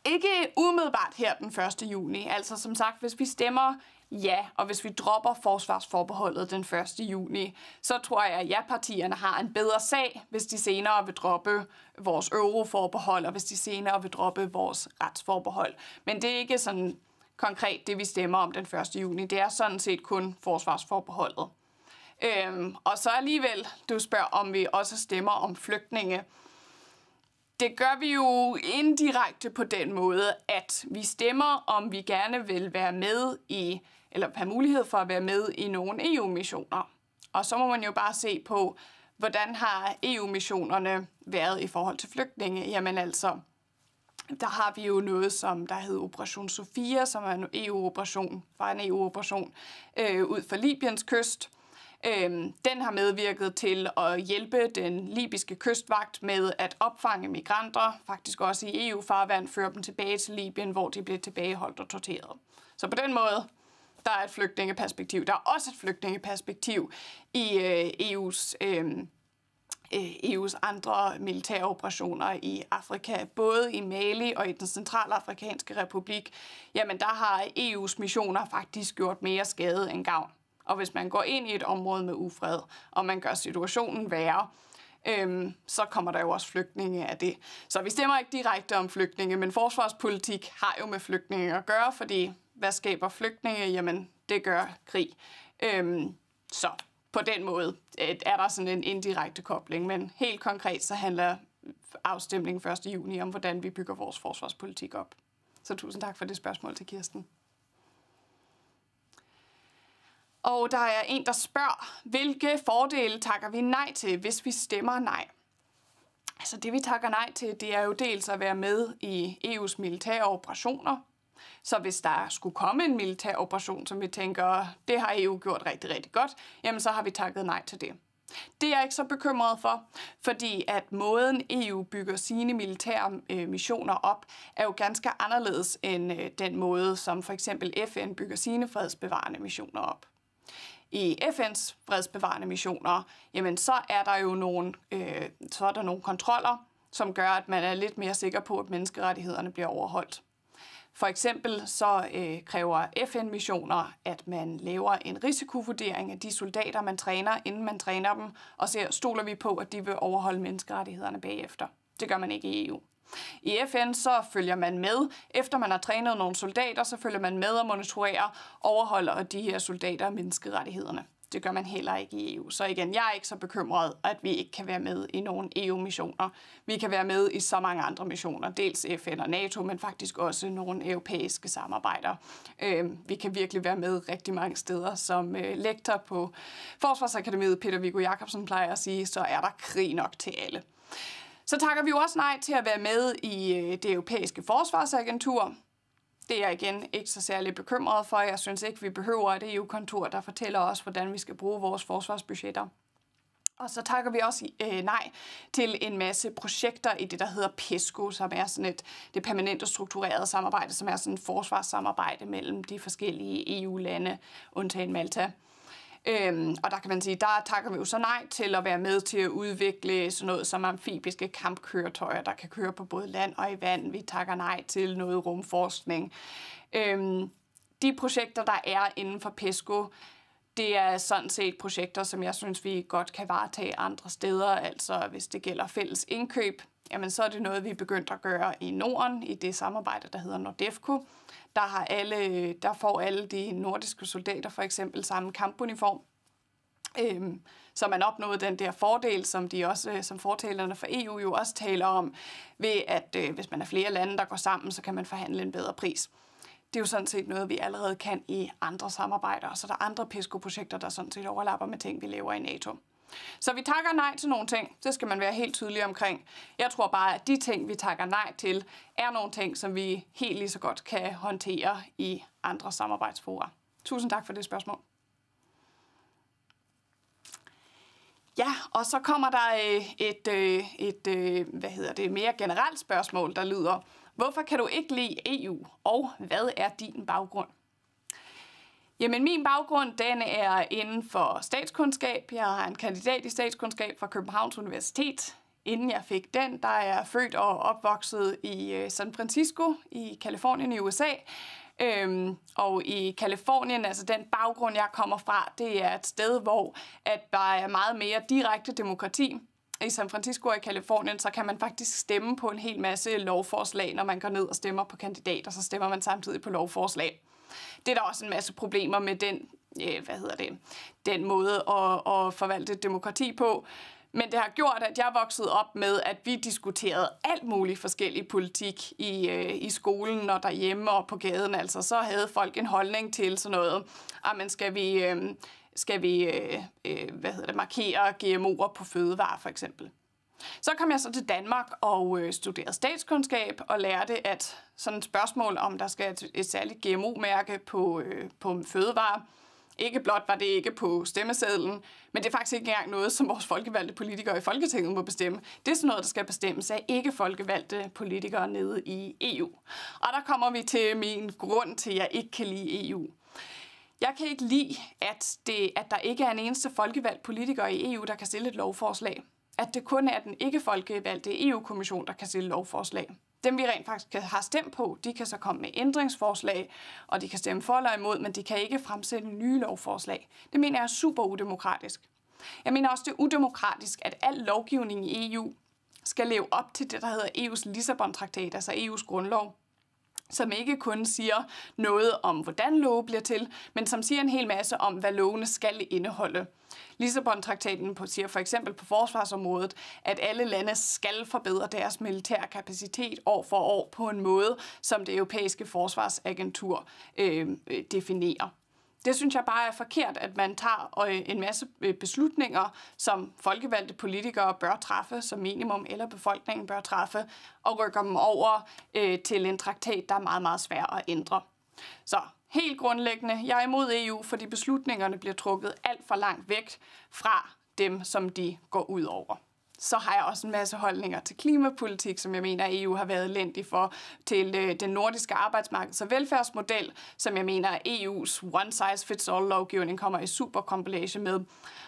Ikke umiddelbart her den 1. juni. Altså som sagt, hvis vi stemmer ja, og hvis vi dropper forsvarsforbeholdet den 1. juni, så tror jeg, at ja-partierne har en bedre sag, hvis de senere vil droppe vores euroforbehold, og hvis de senere vil droppe vores retsforbehold. Men det er ikke sådan konkret det, vi stemmer om den 1. juni. Det er sådan set kun forsvarsforbeholdet. Øhm, og så alligevel, du spørger, om vi også stemmer om flygtninge. Det gør vi jo indirekte på den måde, at vi stemmer, om vi gerne vil være med i eller have mulighed for at være med i nogle EU-missioner. Og så må man jo bare se på, hvordan har EU-missionerne været i forhold til flygtninge? Jamen altså, der har vi jo noget, som der hed Operation Sofia, som er en EU-operation, var en EU-operation øh, ud for Libyens kyst. Øh, den har medvirket til at hjælpe den libyske kystvagt med at opfange migranter, faktisk også i EU-farvand, føre dem tilbage til Libyen, hvor de blev tilbageholdt og torteret. Så på den måde der er et flygtningeperspektiv. Der er også et flygtningeperspektiv i øh, EU's... Øh, øh EU's andre militære operationer i Afrika, både i Mali og i den centralafrikanske republik, jamen der har EU's missioner faktisk gjort mere skade end gavn. Og hvis man går ind i et område med ufred, og man gør situationen værre, øhm, så kommer der jo også flygtninge af det. Så vi stemmer ikke direkte om flygtninge, men forsvarspolitik har jo med flygtninge at gøre, fordi hvad skaber flygtninge? Jamen, det gør krig. Øhm, så på den måde øh, er der sådan en indirekte kobling, men helt konkret så handler afstemningen 1. juni om, hvordan vi bygger vores forsvarspolitik op. Så tusind tak for det spørgsmål til Kirsten. Og der er en, der spørger, hvilke fordele takker vi nej til, hvis vi stemmer nej? Altså det, vi takker nej til, det er jo dels at være med i EU's militære operationer, så hvis der skulle komme en militær operation, som vi tænker, det har EU gjort rigtig, rigtig godt, jamen så har vi takket nej til det. Det er jeg ikke så bekymret for, fordi at måden EU bygger sine militære øh, missioner op, er jo ganske anderledes end øh, den måde, som for eksempel FN bygger sine fredsbevarende missioner op. I FN's fredsbevarende missioner, jamen så er der jo nogle, øh, så er der nogle kontroller, som gør, at man er lidt mere sikker på, at menneskerettighederne bliver overholdt. For eksempel så øh, kræver FN-missioner, at man laver en risikovurdering af de soldater, man træner, inden man træner dem, og så stoler vi på, at de vil overholde menneskerettighederne bagefter. Det gør man ikke i EU. I FN så følger man med. Efter man har trænet nogle soldater, så følger man med og monitorerer, overholder de her soldater menneskerettighederne. Det gør man heller ikke i EU. Så igen, jeg er ikke så bekymret, at vi ikke kan være med i nogle EU-missioner. Vi kan være med i så mange andre missioner, dels FN og NATO, men faktisk også nogle europæiske samarbejder. Øh, vi kan virkelig være med rigtig mange steder. Som øh, lektor på Forsvarsakademiet, Peter Viggo Jacobsen plejer at sige, så er der krig nok til alle. Så takker vi jo også nej til at være med i øh, det europæiske forsvarsagentur, det er jeg igen ikke så særlig bekymret for. Jeg synes ikke, vi behøver et EU-kontor, der fortæller os, hvordan vi skal bruge vores forsvarsbudgetter. Og så takker vi også øh, nej til en masse projekter i det, der hedder PESCO, som er sådan et, det permanente strukturerede samarbejde, som er sådan et forsvarssamarbejde mellem de forskellige EU-lande, undtagen Malta. Øhm, og der kan man sige, der takker vi jo så nej til at være med til at udvikle sådan noget som amfibiske kampkøretøjer, der kan køre på både land og i vand. Vi takker nej til noget rumforskning. Øhm, de projekter, der er inden for PESCO, det er sådan set projekter, som jeg synes, vi godt kan varetage andre steder. Altså hvis det gælder fælles indkøb, jamen så er det noget, vi er begyndt at gøre i Norden, i det samarbejde, der hedder Nordefco. Der, har alle, der får alle de nordiske soldater for eksempel samme kampuniform, Øhm, så man opnåede den der fordel, som, de også, øh, som fortalerne for EU jo også taler om, ved at øh, hvis man er flere lande, der går sammen, så kan man forhandle en bedre pris. Det er jo sådan set noget, vi allerede kan i andre samarbejder, så der er andre PESCO-projekter, der sådan set overlapper med ting, vi laver i NATO. Så vi takker nej til nogle ting, det skal man være helt tydelig omkring. Jeg tror bare, at de ting, vi takker nej til, er nogle ting, som vi helt lige så godt kan håndtere i andre samarbejdsfora. Tusind tak for det spørgsmål. Ja, og så kommer der øh, et, øh, et, et øh, hvad hedder det, mere generelt spørgsmål, der lyder, hvorfor kan du ikke lide EU, og hvad er din baggrund? Jamen, min baggrund, den er inden for statskundskab. Jeg har en kandidat i statskundskab fra Københavns Universitet. Inden jeg fik den, der er jeg født og opvokset i øh, San Francisco i Kalifornien i USA. Øhm, og i Kalifornien, altså den baggrund, jeg kommer fra, det er et sted, hvor at der er meget mere direkte demokrati. I San Francisco og i Kalifornien, så kan man faktisk stemme på en hel masse lovforslag, når man går ned og stemmer på kandidater, så stemmer man samtidig på lovforslag det er der også en masse problemer med den, øh, hvad hedder det, den måde at, at forvalte demokrati på. Men det har gjort, at jeg voksede op med, at vi diskuterede alt muligt forskellig politik i, øh, i skolen og derhjemme og på gaden. Altså, så havde folk en holdning til sådan noget. Jamen, ah, skal vi, øh, skal vi øh, øh hvad hedder det, markere GMO'er på fødevarer, for eksempel? Så kom jeg så til Danmark og øh, studerede statskundskab og lærte, at sådan et spørgsmål om, der skal et, et særligt GMO-mærke på, øh, på fødevarer, ikke blot var det ikke på stemmesedlen, men det er faktisk ikke engang noget, som vores folkevalgte politikere i Folketinget må bestemme. Det er sådan noget, der skal bestemmes af ikke folkevalgte politikere nede i EU. Og der kommer vi til min grund til, at jeg ikke kan lide EU. Jeg kan ikke lide, at, det, at der ikke er en eneste folkevalgt politiker i EU, der kan stille et lovforslag at det kun er den ikke folkevalgte EU-kommission, der kan stille lovforslag. Dem, vi rent faktisk har stemt på, de kan så komme med ændringsforslag, og de kan stemme for eller imod, men de kan ikke fremsætte nye lovforslag. Det mener jeg er super udemokratisk. Jeg mener også, det er udemokratisk, at al lovgivning i EU skal leve op til det, der hedder EU's Lissabon-traktat, altså EU's grundlov, som ikke kun siger noget om, hvordan love bliver til, men som siger en hel masse om, hvad lovene skal indeholde. Lissabon-traktaten siger for eksempel på forsvarsområdet, at alle lande skal forbedre deres militær kapacitet år for år på en måde, som det europæiske forsvarsagentur øh, øh definerer. Det synes jeg bare er forkert, at man tager øh, en masse øh, beslutninger, som folkevalgte politikere bør træffe som minimum, eller befolkningen bør træffe, og rykker dem over til en traktat, der er meget, meget svær at ændre. Så helt grundlæggende, jeg er imod EU, fordi beslutningerne bliver trukket alt for langt væk fra dem, som de går ud over så har jeg også en masse holdninger til klimapolitik, som jeg mener, at e EU har været elendig for, til øh, den nordiske arbejdsmarkeds- og velfærdsmodel, som jeg mener, at e EU's one-size-fits-all-lovgivning kommer i superkompilage med,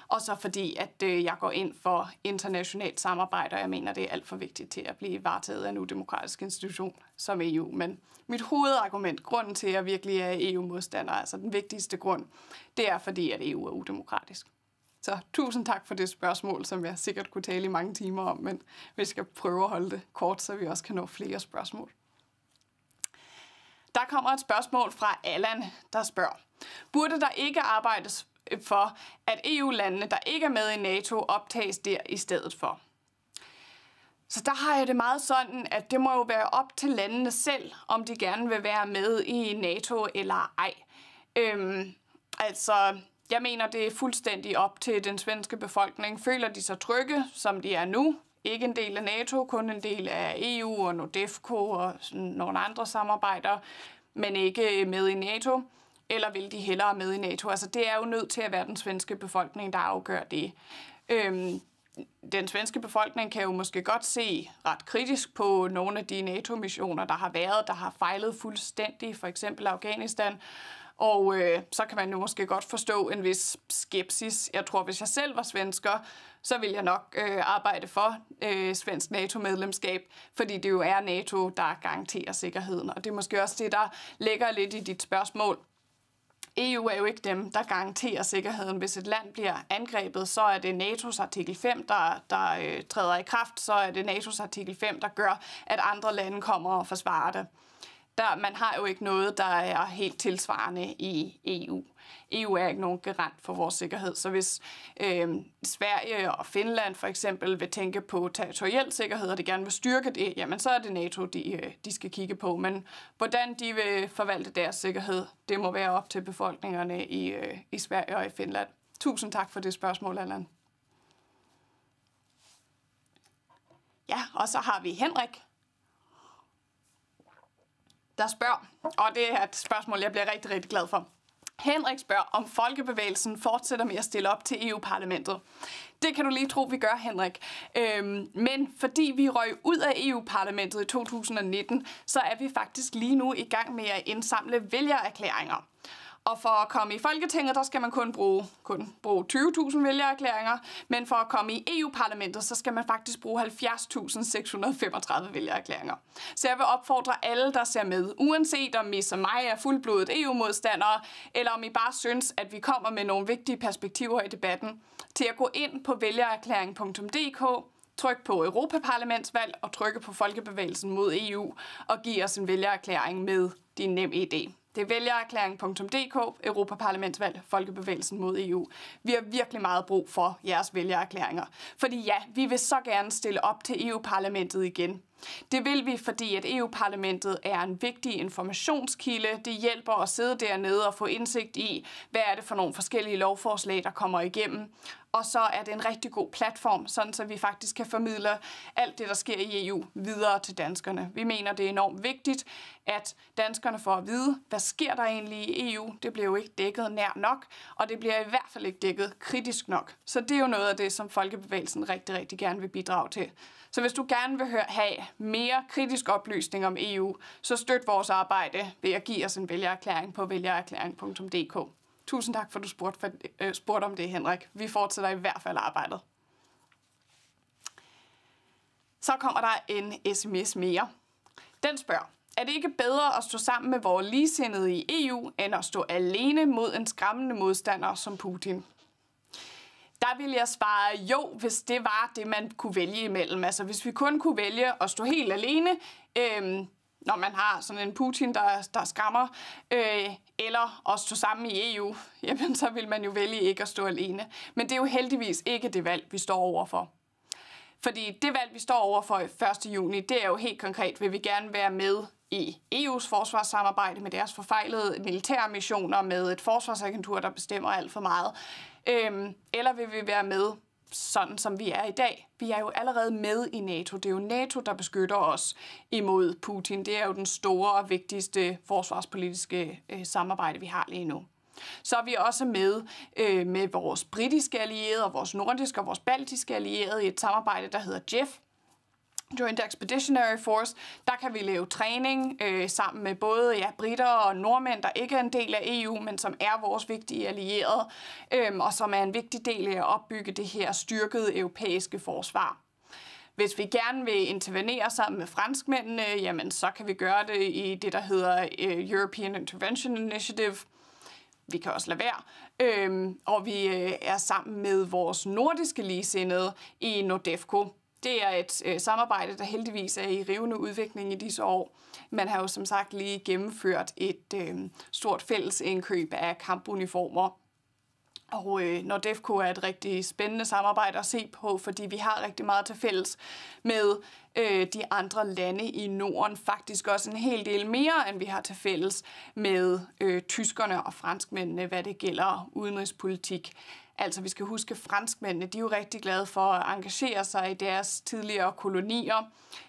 og så fordi, at øh, jeg går ind for internationalt samarbejde, og jeg mener, det er alt for vigtigt til at blive varetaget af en udemokratisk institution som EU. Men mit hovedargument, grunden til, at jeg virkelig er EU-modstander, altså den vigtigste grund, det er fordi, at EU er udemokratisk. Så tusind tak for det spørgsmål, som jeg sikkert kunne tale i mange timer om, men vi skal prøve at holde det kort, så vi også kan nå flere spørgsmål. Der kommer et spørgsmål fra Allan, der spørger. Burde der ikke arbejdes for, at EU-landene, der ikke er med i NATO, optages der i stedet for? Så der har jeg det meget sådan, at det må jo være op til landene selv, om de gerne vil være med i NATO eller ej. Øhm, altså, jeg mener, det er fuldstændig op til den svenske befolkning. Føler de sig trygge, som de er nu? Ikke en del af NATO, kun en del af EU og NORDEFCO og sådan nogle andre samarbejder, men ikke med i NATO? Eller vil de hellere med i NATO? Altså, det er jo nødt til at være den svenske befolkning, der afgør det. Øhm, den svenske befolkning kan jo måske godt se ret kritisk på nogle af de NATO-missioner, der har været, der har fejlet fuldstændig, for eksempel Afghanistan, og øh, så kan man jo måske godt forstå en vis skepsis. Jeg tror, hvis jeg selv var svensker, så ville jeg nok øh, arbejde for øh, svensk NATO-medlemskab, fordi det jo er NATO, der garanterer sikkerheden. Og det er måske også det, der ligger lidt i dit spørgsmål. EU er jo ikke dem, der garanterer sikkerheden. Hvis et land bliver angrebet, så er det NATO's artikel 5, der, der øh, træder i kraft. Så er det NATO's artikel 5, der gør, at andre lande kommer og forsvarer det. Der, man har jo ikke noget, der er helt tilsvarende i EU. EU er ikke nogen garant for vores sikkerhed, så hvis øh, Sverige og Finland for eksempel vil tænke på territoriel sikkerhed, og de gerne vil styrke det, jamen så er det NATO, de, øh, de skal kigge på. Men hvordan de vil forvalte deres sikkerhed, det må være op til befolkningerne i, øh, i Sverige og i Finland. Tusind tak for det spørgsmål, Allan. Ja, og så har vi Henrik der spørger, og det er et spørgsmål, jeg bliver rigtig, rigtig glad for. Henrik spørger, om folkebevægelsen fortsætter med at stille op til EU-parlamentet. Det kan du lige tro, vi gør, Henrik. Øhm, men fordi vi røg ud af EU-parlamentet i 2019, så er vi faktisk lige nu i gang med at indsamle vælgererklæringer. Og for at komme i Folketinget, der skal man kun bruge, kun bruge 20.000 vælgererklæringer, men for at komme i EU-parlamentet, så skal man faktisk bruge 70.635 vælgererklæringer. Så jeg vil opfordre alle, der ser med, uanset om I som mig er fuldblodet EU-modstandere, eller om I bare synes, at vi kommer med nogle vigtige perspektiver i debatten, til at gå ind på vælgererklæring.dk, tryk på Europaparlamentsvalg og trykke på Folkebevægelsen mod EU og give os en vælgererklæring med din nem idé. Det er vælgererklæring.dk, Europaparlamentsvalg, Folkebevægelsen mod EU. Vi har virkelig meget brug for jeres vælgererklæringer. Fordi ja, vi vil så gerne stille op til EU-parlamentet igen. Det vil vi, fordi at EU-parlamentet er en vigtig informationskilde. Det hjælper at sidde dernede og få indsigt i, hvad er det for nogle forskellige lovforslag, der kommer igennem og så er det en rigtig god platform, sådan så vi faktisk kan formidle alt det, der sker i EU videre til danskerne. Vi mener, det er enormt vigtigt, at danskerne får at vide, hvad sker der egentlig i EU. Det bliver jo ikke dækket nær nok, og det bliver i hvert fald ikke dækket kritisk nok. Så det er jo noget af det, som Folkebevægelsen rigtig, rigtig gerne vil bidrage til. Så hvis du gerne vil høre, have mere kritisk oplysning om EU, så støt vores arbejde ved at give os en vælgererklæring på vælgererklæring.dk. Tusind tak, for du spurgte, for, øh, spurgte om det, Henrik. Vi fortsætter i hvert fald arbejdet. Så kommer der en sms mere. Den spørger, er det ikke bedre at stå sammen med vores ligesindede i EU, end at stå alene mod en skræmmende modstander som Putin? Der vil jeg svare jo, hvis det var det, man kunne vælge imellem. Altså hvis vi kun kunne vælge at stå helt alene, øh, når man har sådan en Putin, der, der skammer, øh, eller os stå sammen i EU, *laughs* jamen så vil man jo vælge ikke at stå alene. Men det er jo heldigvis ikke det valg, vi står overfor. Fordi det valg, vi står overfor 1. juni, det er jo helt konkret, vil vi gerne være med i EU's forsvarssamarbejde med deres forfejlede militære missioner med et forsvarsagentur, der bestemmer alt for meget? Øhm, eller vil vi være med sådan, som vi er i dag. Vi er jo allerede med i NATO. Det er jo NATO, der beskytter os imod Putin. Det er jo den store og vigtigste forsvarspolitiske øh, samarbejde, vi har lige nu. Så er vi også med øh, med vores britiske allierede, vores nordiske og vores baltiske allierede i et samarbejde, der hedder JEF, Joint Expeditionary Force, der kan vi lave træning øh, sammen med både ja, britter og nordmænd, der ikke er en del af EU, men som er vores vigtige allierede, øh, og som er en vigtig del af at opbygge det her styrkede europæiske forsvar. Hvis vi gerne vil intervenere sammen med franskmændene, jamen så kan vi gøre det i det, der hedder øh, European Intervention Initiative, vi kan også lade være. Øhm, og vi øh, er sammen med vores nordiske ligesindede i Nordefco, det er et øh, samarbejde, der heldigvis er i rivende udvikling i disse år. Man har jo som sagt lige gennemført et øh, stort fælles indkøb af kampuniformer. Og øh, Nordefco er et rigtig spændende samarbejde at se på, fordi vi har rigtig meget til fælles med øh, de andre lande i Norden. Faktisk også en hel del mere, end vi har til fælles med øh, tyskerne og franskmændene, hvad det gælder udenrigspolitik. Altså vi skal huske, at franskmændene de er jo rigtig glade for at engagere sig i deres tidligere kolonier.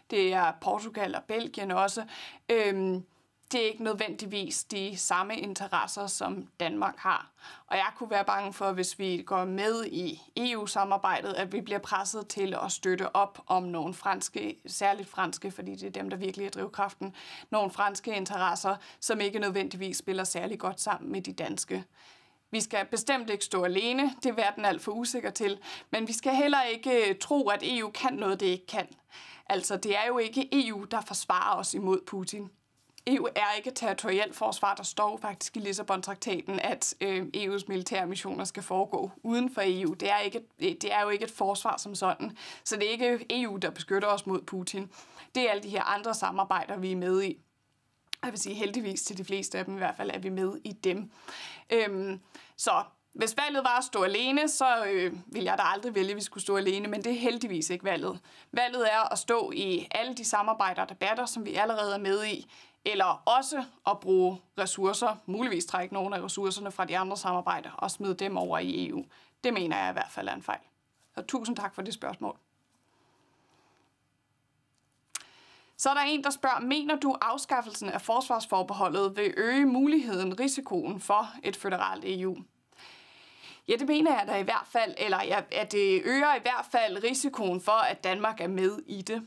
Det er Portugal og Belgien også. Øhm, det er ikke nødvendigvis de samme interesser, som Danmark har. Og jeg kunne være bange for, hvis vi går med i EU-samarbejdet, at vi bliver presset til at støtte op om nogle franske, særligt franske, fordi det er dem, der virkelig er drivkraften, nogle franske interesser, som ikke nødvendigvis spiller særlig godt sammen med de danske. Vi skal bestemt ikke stå alene, det er verden alt for usikker til, men vi skal heller ikke øh, tro, at EU kan noget, det ikke kan. Altså, det er jo ikke EU, der forsvarer os imod Putin. EU er ikke territorielt forsvar. Der står faktisk i Lissabon-traktaten, at øh, EU's militære missioner skal foregå uden for EU. Det er, ikke, det er jo ikke et forsvar som sådan. Så det er ikke EU, der beskytter os mod Putin. Det er alle de her andre samarbejder, vi er med i. Og jeg vil sige heldigvis til de fleste af dem i hvert fald, er vi med i dem. Øhm, så hvis valget var at stå alene, så øh, ville jeg da aldrig vælge, at vi skulle stå alene, men det er heldigvis ikke valget. Valget er at stå i alle de samarbejder og debatter, som vi allerede er med i, eller også at bruge ressourcer, muligvis trække nogle af ressourcerne fra de andre samarbejder og smide dem over i EU. Det mener jeg i hvert fald er en fejl. Så tusind tak for det spørgsmål. Så er der en, der spørger, mener du afskaffelsen af forsvarsforbeholdet vil øge muligheden, risikoen for et føderalt EU? Ja, det mener jeg da i hvert fald, eller ja, at det øger i hvert fald risikoen for, at Danmark er med i det.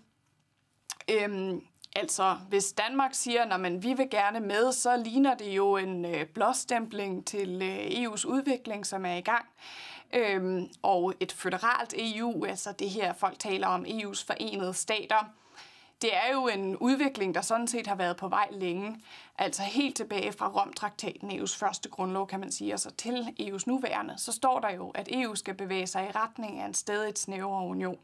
Øhm, altså, hvis Danmark siger, at vi vil gerne med, så ligner det jo en øh, blåstempling til øh, EU's udvikling, som er i gang. Øhm, og et føderalt EU, altså det her folk taler om EU's forenede stater, det er jo en udvikling, der sådan set har været på vej længe. Altså helt tilbage fra Romtraktaten, EU's første grundlov, kan man sige, og så til EU's nuværende, så står der jo, at EU skal bevæge sig i retning af en stadigt snævrere union.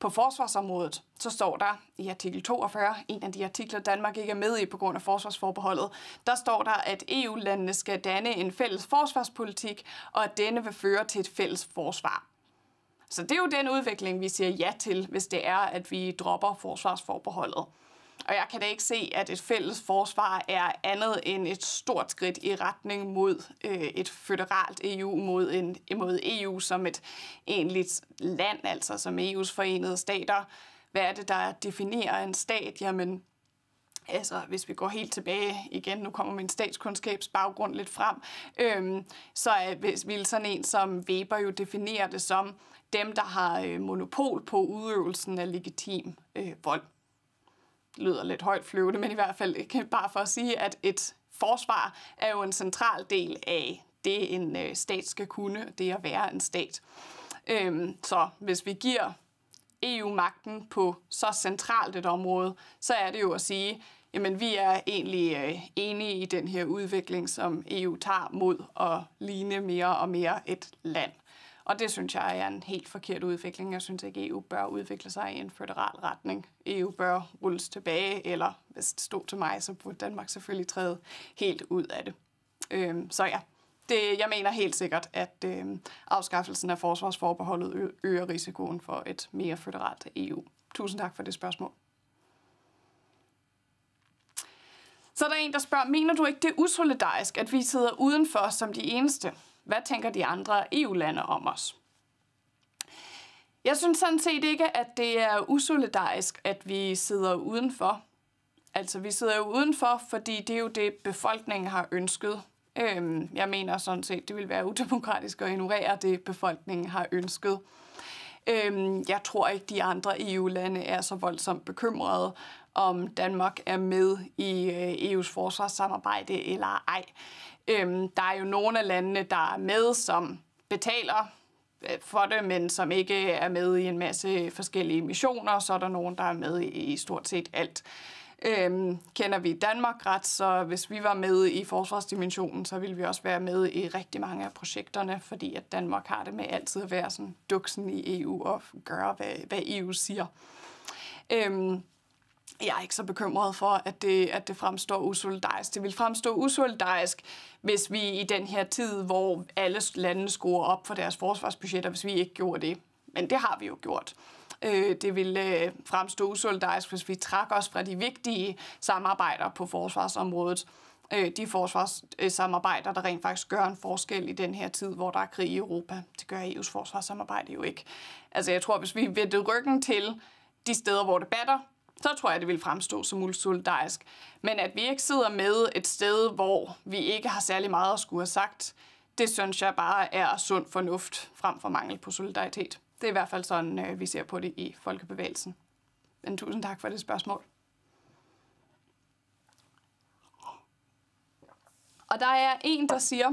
På forsvarsområdet, så står der i artikel 42, en af de artikler, Danmark ikke er med i på grund af forsvarsforbeholdet, der står der, at EU-landene skal danne en fælles forsvarspolitik, og at denne vil føre til et fælles forsvar. Så det er jo den udvikling, vi siger ja til, hvis det er, at vi dropper forsvarsforbeholdet. Og jeg kan da ikke se, at et fælles forsvar er andet end et stort skridt i retning mod øh, et føderalt EU, mod, en, mod EU som et enligt land, altså som EU's forenede stater. Hvad er det, der definerer en stat? Jamen, altså hvis vi går helt tilbage igen, nu kommer min statskundskabsbaggrund lidt frem, øh, så vil sådan en som Weber jo definere det som, dem, der har øh, monopol på udøvelsen af legitim øh, vold. Lyder lidt højt flyvende, men i hvert fald øh, bare for at sige, at et forsvar er jo en central del af det, en øh, stat skal kunne, det at være en stat. Øhm, så hvis vi giver EU-magten på så centralt et område, så er det jo at sige, jamen vi er egentlig øh, enige i den her udvikling, som EU tager mod at ligne mere og mere et land. Og det synes jeg er en helt forkert udvikling. Jeg synes ikke, EU bør udvikle sig i en federal retning. EU bør rulles tilbage, eller hvis det stod til mig, så burde Danmark selvfølgelig træde helt ud af det. Øhm, så ja, det, jeg mener helt sikkert, at øhm, afskaffelsen af forsvarsforbeholdet øger risikoen for et mere føderalt EU. Tusind tak for det spørgsmål. Så er der en, der spørger, mener du ikke, det er usolidarisk, at vi sidder udenfor som de eneste? Hvad tænker de andre EU-lande om os? Jeg synes sådan set ikke, at det er usolidarisk, at vi sidder udenfor. Altså, vi sidder jo udenfor, fordi det er jo det, befolkningen har ønsket. Øhm, jeg mener sådan set, det vil være udemokratisk at ignorere det, befolkningen har ønsket. Øhm, jeg tror ikke, de andre EU-lande er så voldsomt bekymrede, om Danmark er med i øh, EU's forsvarssamarbejde eller ej. Øhm, der er jo nogle af landene, der er med, som betaler øh, for det, men som ikke er med i en masse forskellige missioner, så er der nogen, der er med i stort set alt. Øhm, kender vi Danmark ret, så hvis vi var med i forsvarsdimensionen, så ville vi også være med i rigtig mange af projekterne, fordi at Danmark har det med altid at være sådan duksen i EU og gøre, hvad, hvad EU siger. Øhm, jeg er ikke så bekymret for, at det, at det fremstår usolidarisk. Det vil fremstå usolidarisk, hvis vi i den her tid, hvor alle lande skruer op for deres forsvarsbudgetter, hvis vi ikke gjorde det. Men det har vi jo gjort. Øh, det vil øh, fremstå usolidarisk, hvis vi trækker os fra de vigtige samarbejder på forsvarsområdet. Øh, de forsvarssamarbejder, der rent faktisk gør en forskel i den her tid, hvor der er krig i Europa. Det gør EU's forsvarssamarbejde jo ikke. Altså jeg tror, hvis vi vendte ryggen til de steder, hvor det batter, så tror jeg, det vil fremstå som usolidarisk. Men at vi ikke sidder med et sted, hvor vi ikke har særlig meget at skulle have sagt, det synes jeg bare er sund fornuft frem for mangel på solidaritet. Det er i hvert fald sådan, øh, vi ser på det i folkebevægelsen. Men tusind tak for det spørgsmål. Og der er en, der siger,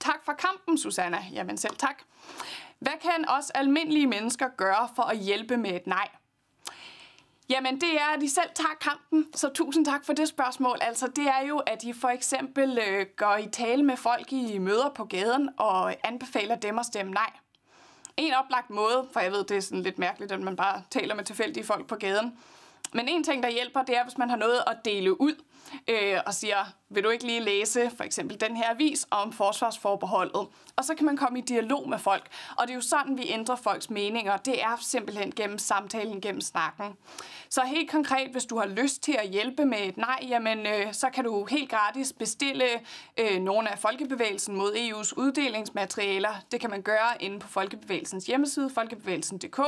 tak for kampen, Susanna. Jamen selv tak. Hvad kan os almindelige mennesker gøre for at hjælpe med et nej? Jamen, det er, at I selv tager kampen, så tusind tak for det spørgsmål. Altså, det er jo, at I for eksempel øh, går i tale med folk, I møder på gaden, og anbefaler dem at stemme nej. En oplagt måde, for jeg ved, det er sådan lidt mærkeligt, at man bare taler med tilfældige folk på gaden, men en ting, der hjælper, det er, hvis man har noget at dele ud øh, og siger, vil du ikke lige læse for eksempel den her avis om forsvarsforbeholdet? Og så kan man komme i dialog med folk. Og det er jo sådan, vi ændrer folks meninger. Det er simpelthen gennem samtalen, gennem snakken. Så helt konkret, hvis du har lyst til at hjælpe med et nej, jamen, øh, så kan du helt gratis bestille øh, nogle af Folkebevægelsen mod EU's uddelingsmaterialer. Det kan man gøre inde på Folkebevægelsens hjemmeside, folkebevægelsen.dk.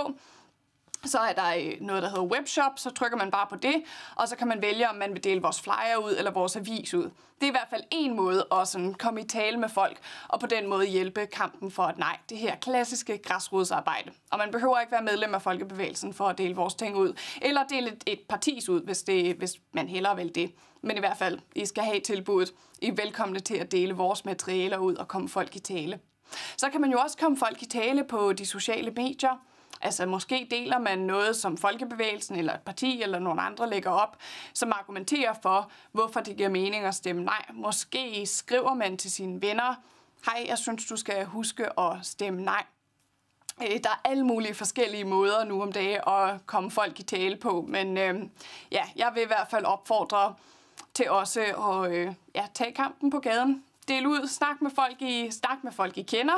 Så er der øh, noget, der hedder webshop, så trykker man bare på det, og så kan man vælge, om man vil dele vores flyer ud eller vores avis ud. Det er i hvert fald en måde at sådan komme i tale med folk, og på den måde hjælpe kampen for, at nej, det her klassiske græsrodsarbejde. Og man behøver ikke være medlem af Folkebevægelsen for at dele vores ting ud, eller dele et, partis ud, hvis, det, hvis man hellere vil det. Men i hvert fald, I skal have tilbuddet. I er velkomne til at dele vores materialer ud og komme folk i tale. Så kan man jo også komme folk i tale på de sociale medier. Altså måske deler man noget, som Folkebevægelsen eller et parti eller nogle andre lægger op, som argumenterer for, hvorfor det giver mening at stemme nej. Måske skriver man til sine venner, hej, jeg synes, du skal huske at stemme nej. Øh, der er alle mulige forskellige måder nu om dagen at komme folk i tale på, men øh, ja, jeg vil i hvert fald opfordre til også at øh, ja, tage kampen på gaden del ud, snak med folk, I, snak med folk, I kender.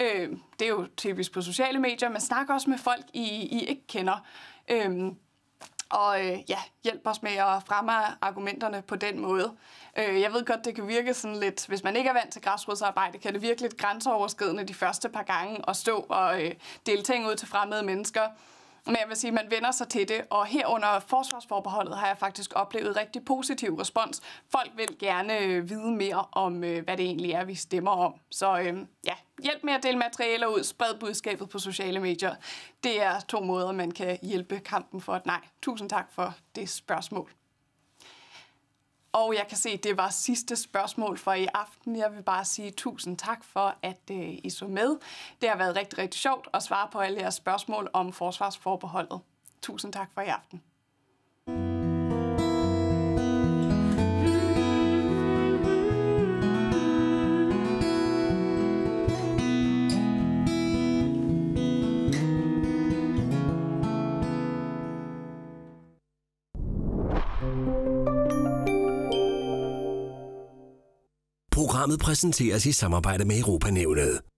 Øh, det er jo typisk på sociale medier, men snak også med folk, I, I ikke kender. Øh, og øh, ja, hjælp os med at fremme argumenterne på den måde. Øh, jeg ved godt, det kan virke sådan lidt, hvis man ikke er vant til græsrodsarbejde, kan det virke lidt grænseoverskridende de første par gange at stå og øh, dele ting ud til fremmede mennesker. Men jeg vil sige, at man vender sig til det, og herunder forsvarsforbeholdet har jeg faktisk oplevet rigtig positiv respons. Folk vil gerne øh, vide mere om, øh, hvad det egentlig er, vi stemmer om. Så øh, ja, hjælp med at dele materialer ud, spred budskabet på sociale medier. Det er to måder, man kan hjælpe kampen for et nej. Tusind tak for det spørgsmål. Og jeg kan se, at det var sidste spørgsmål for i aften. Jeg vil bare sige tusind tak for, at øh, I så med. Det har været rigtig, rigtig sjovt at svare på alle jeres spørgsmål om forsvarsforbeholdet. Tusind tak for i aften. Programmet præsenteres i samarbejde med Europanævnet.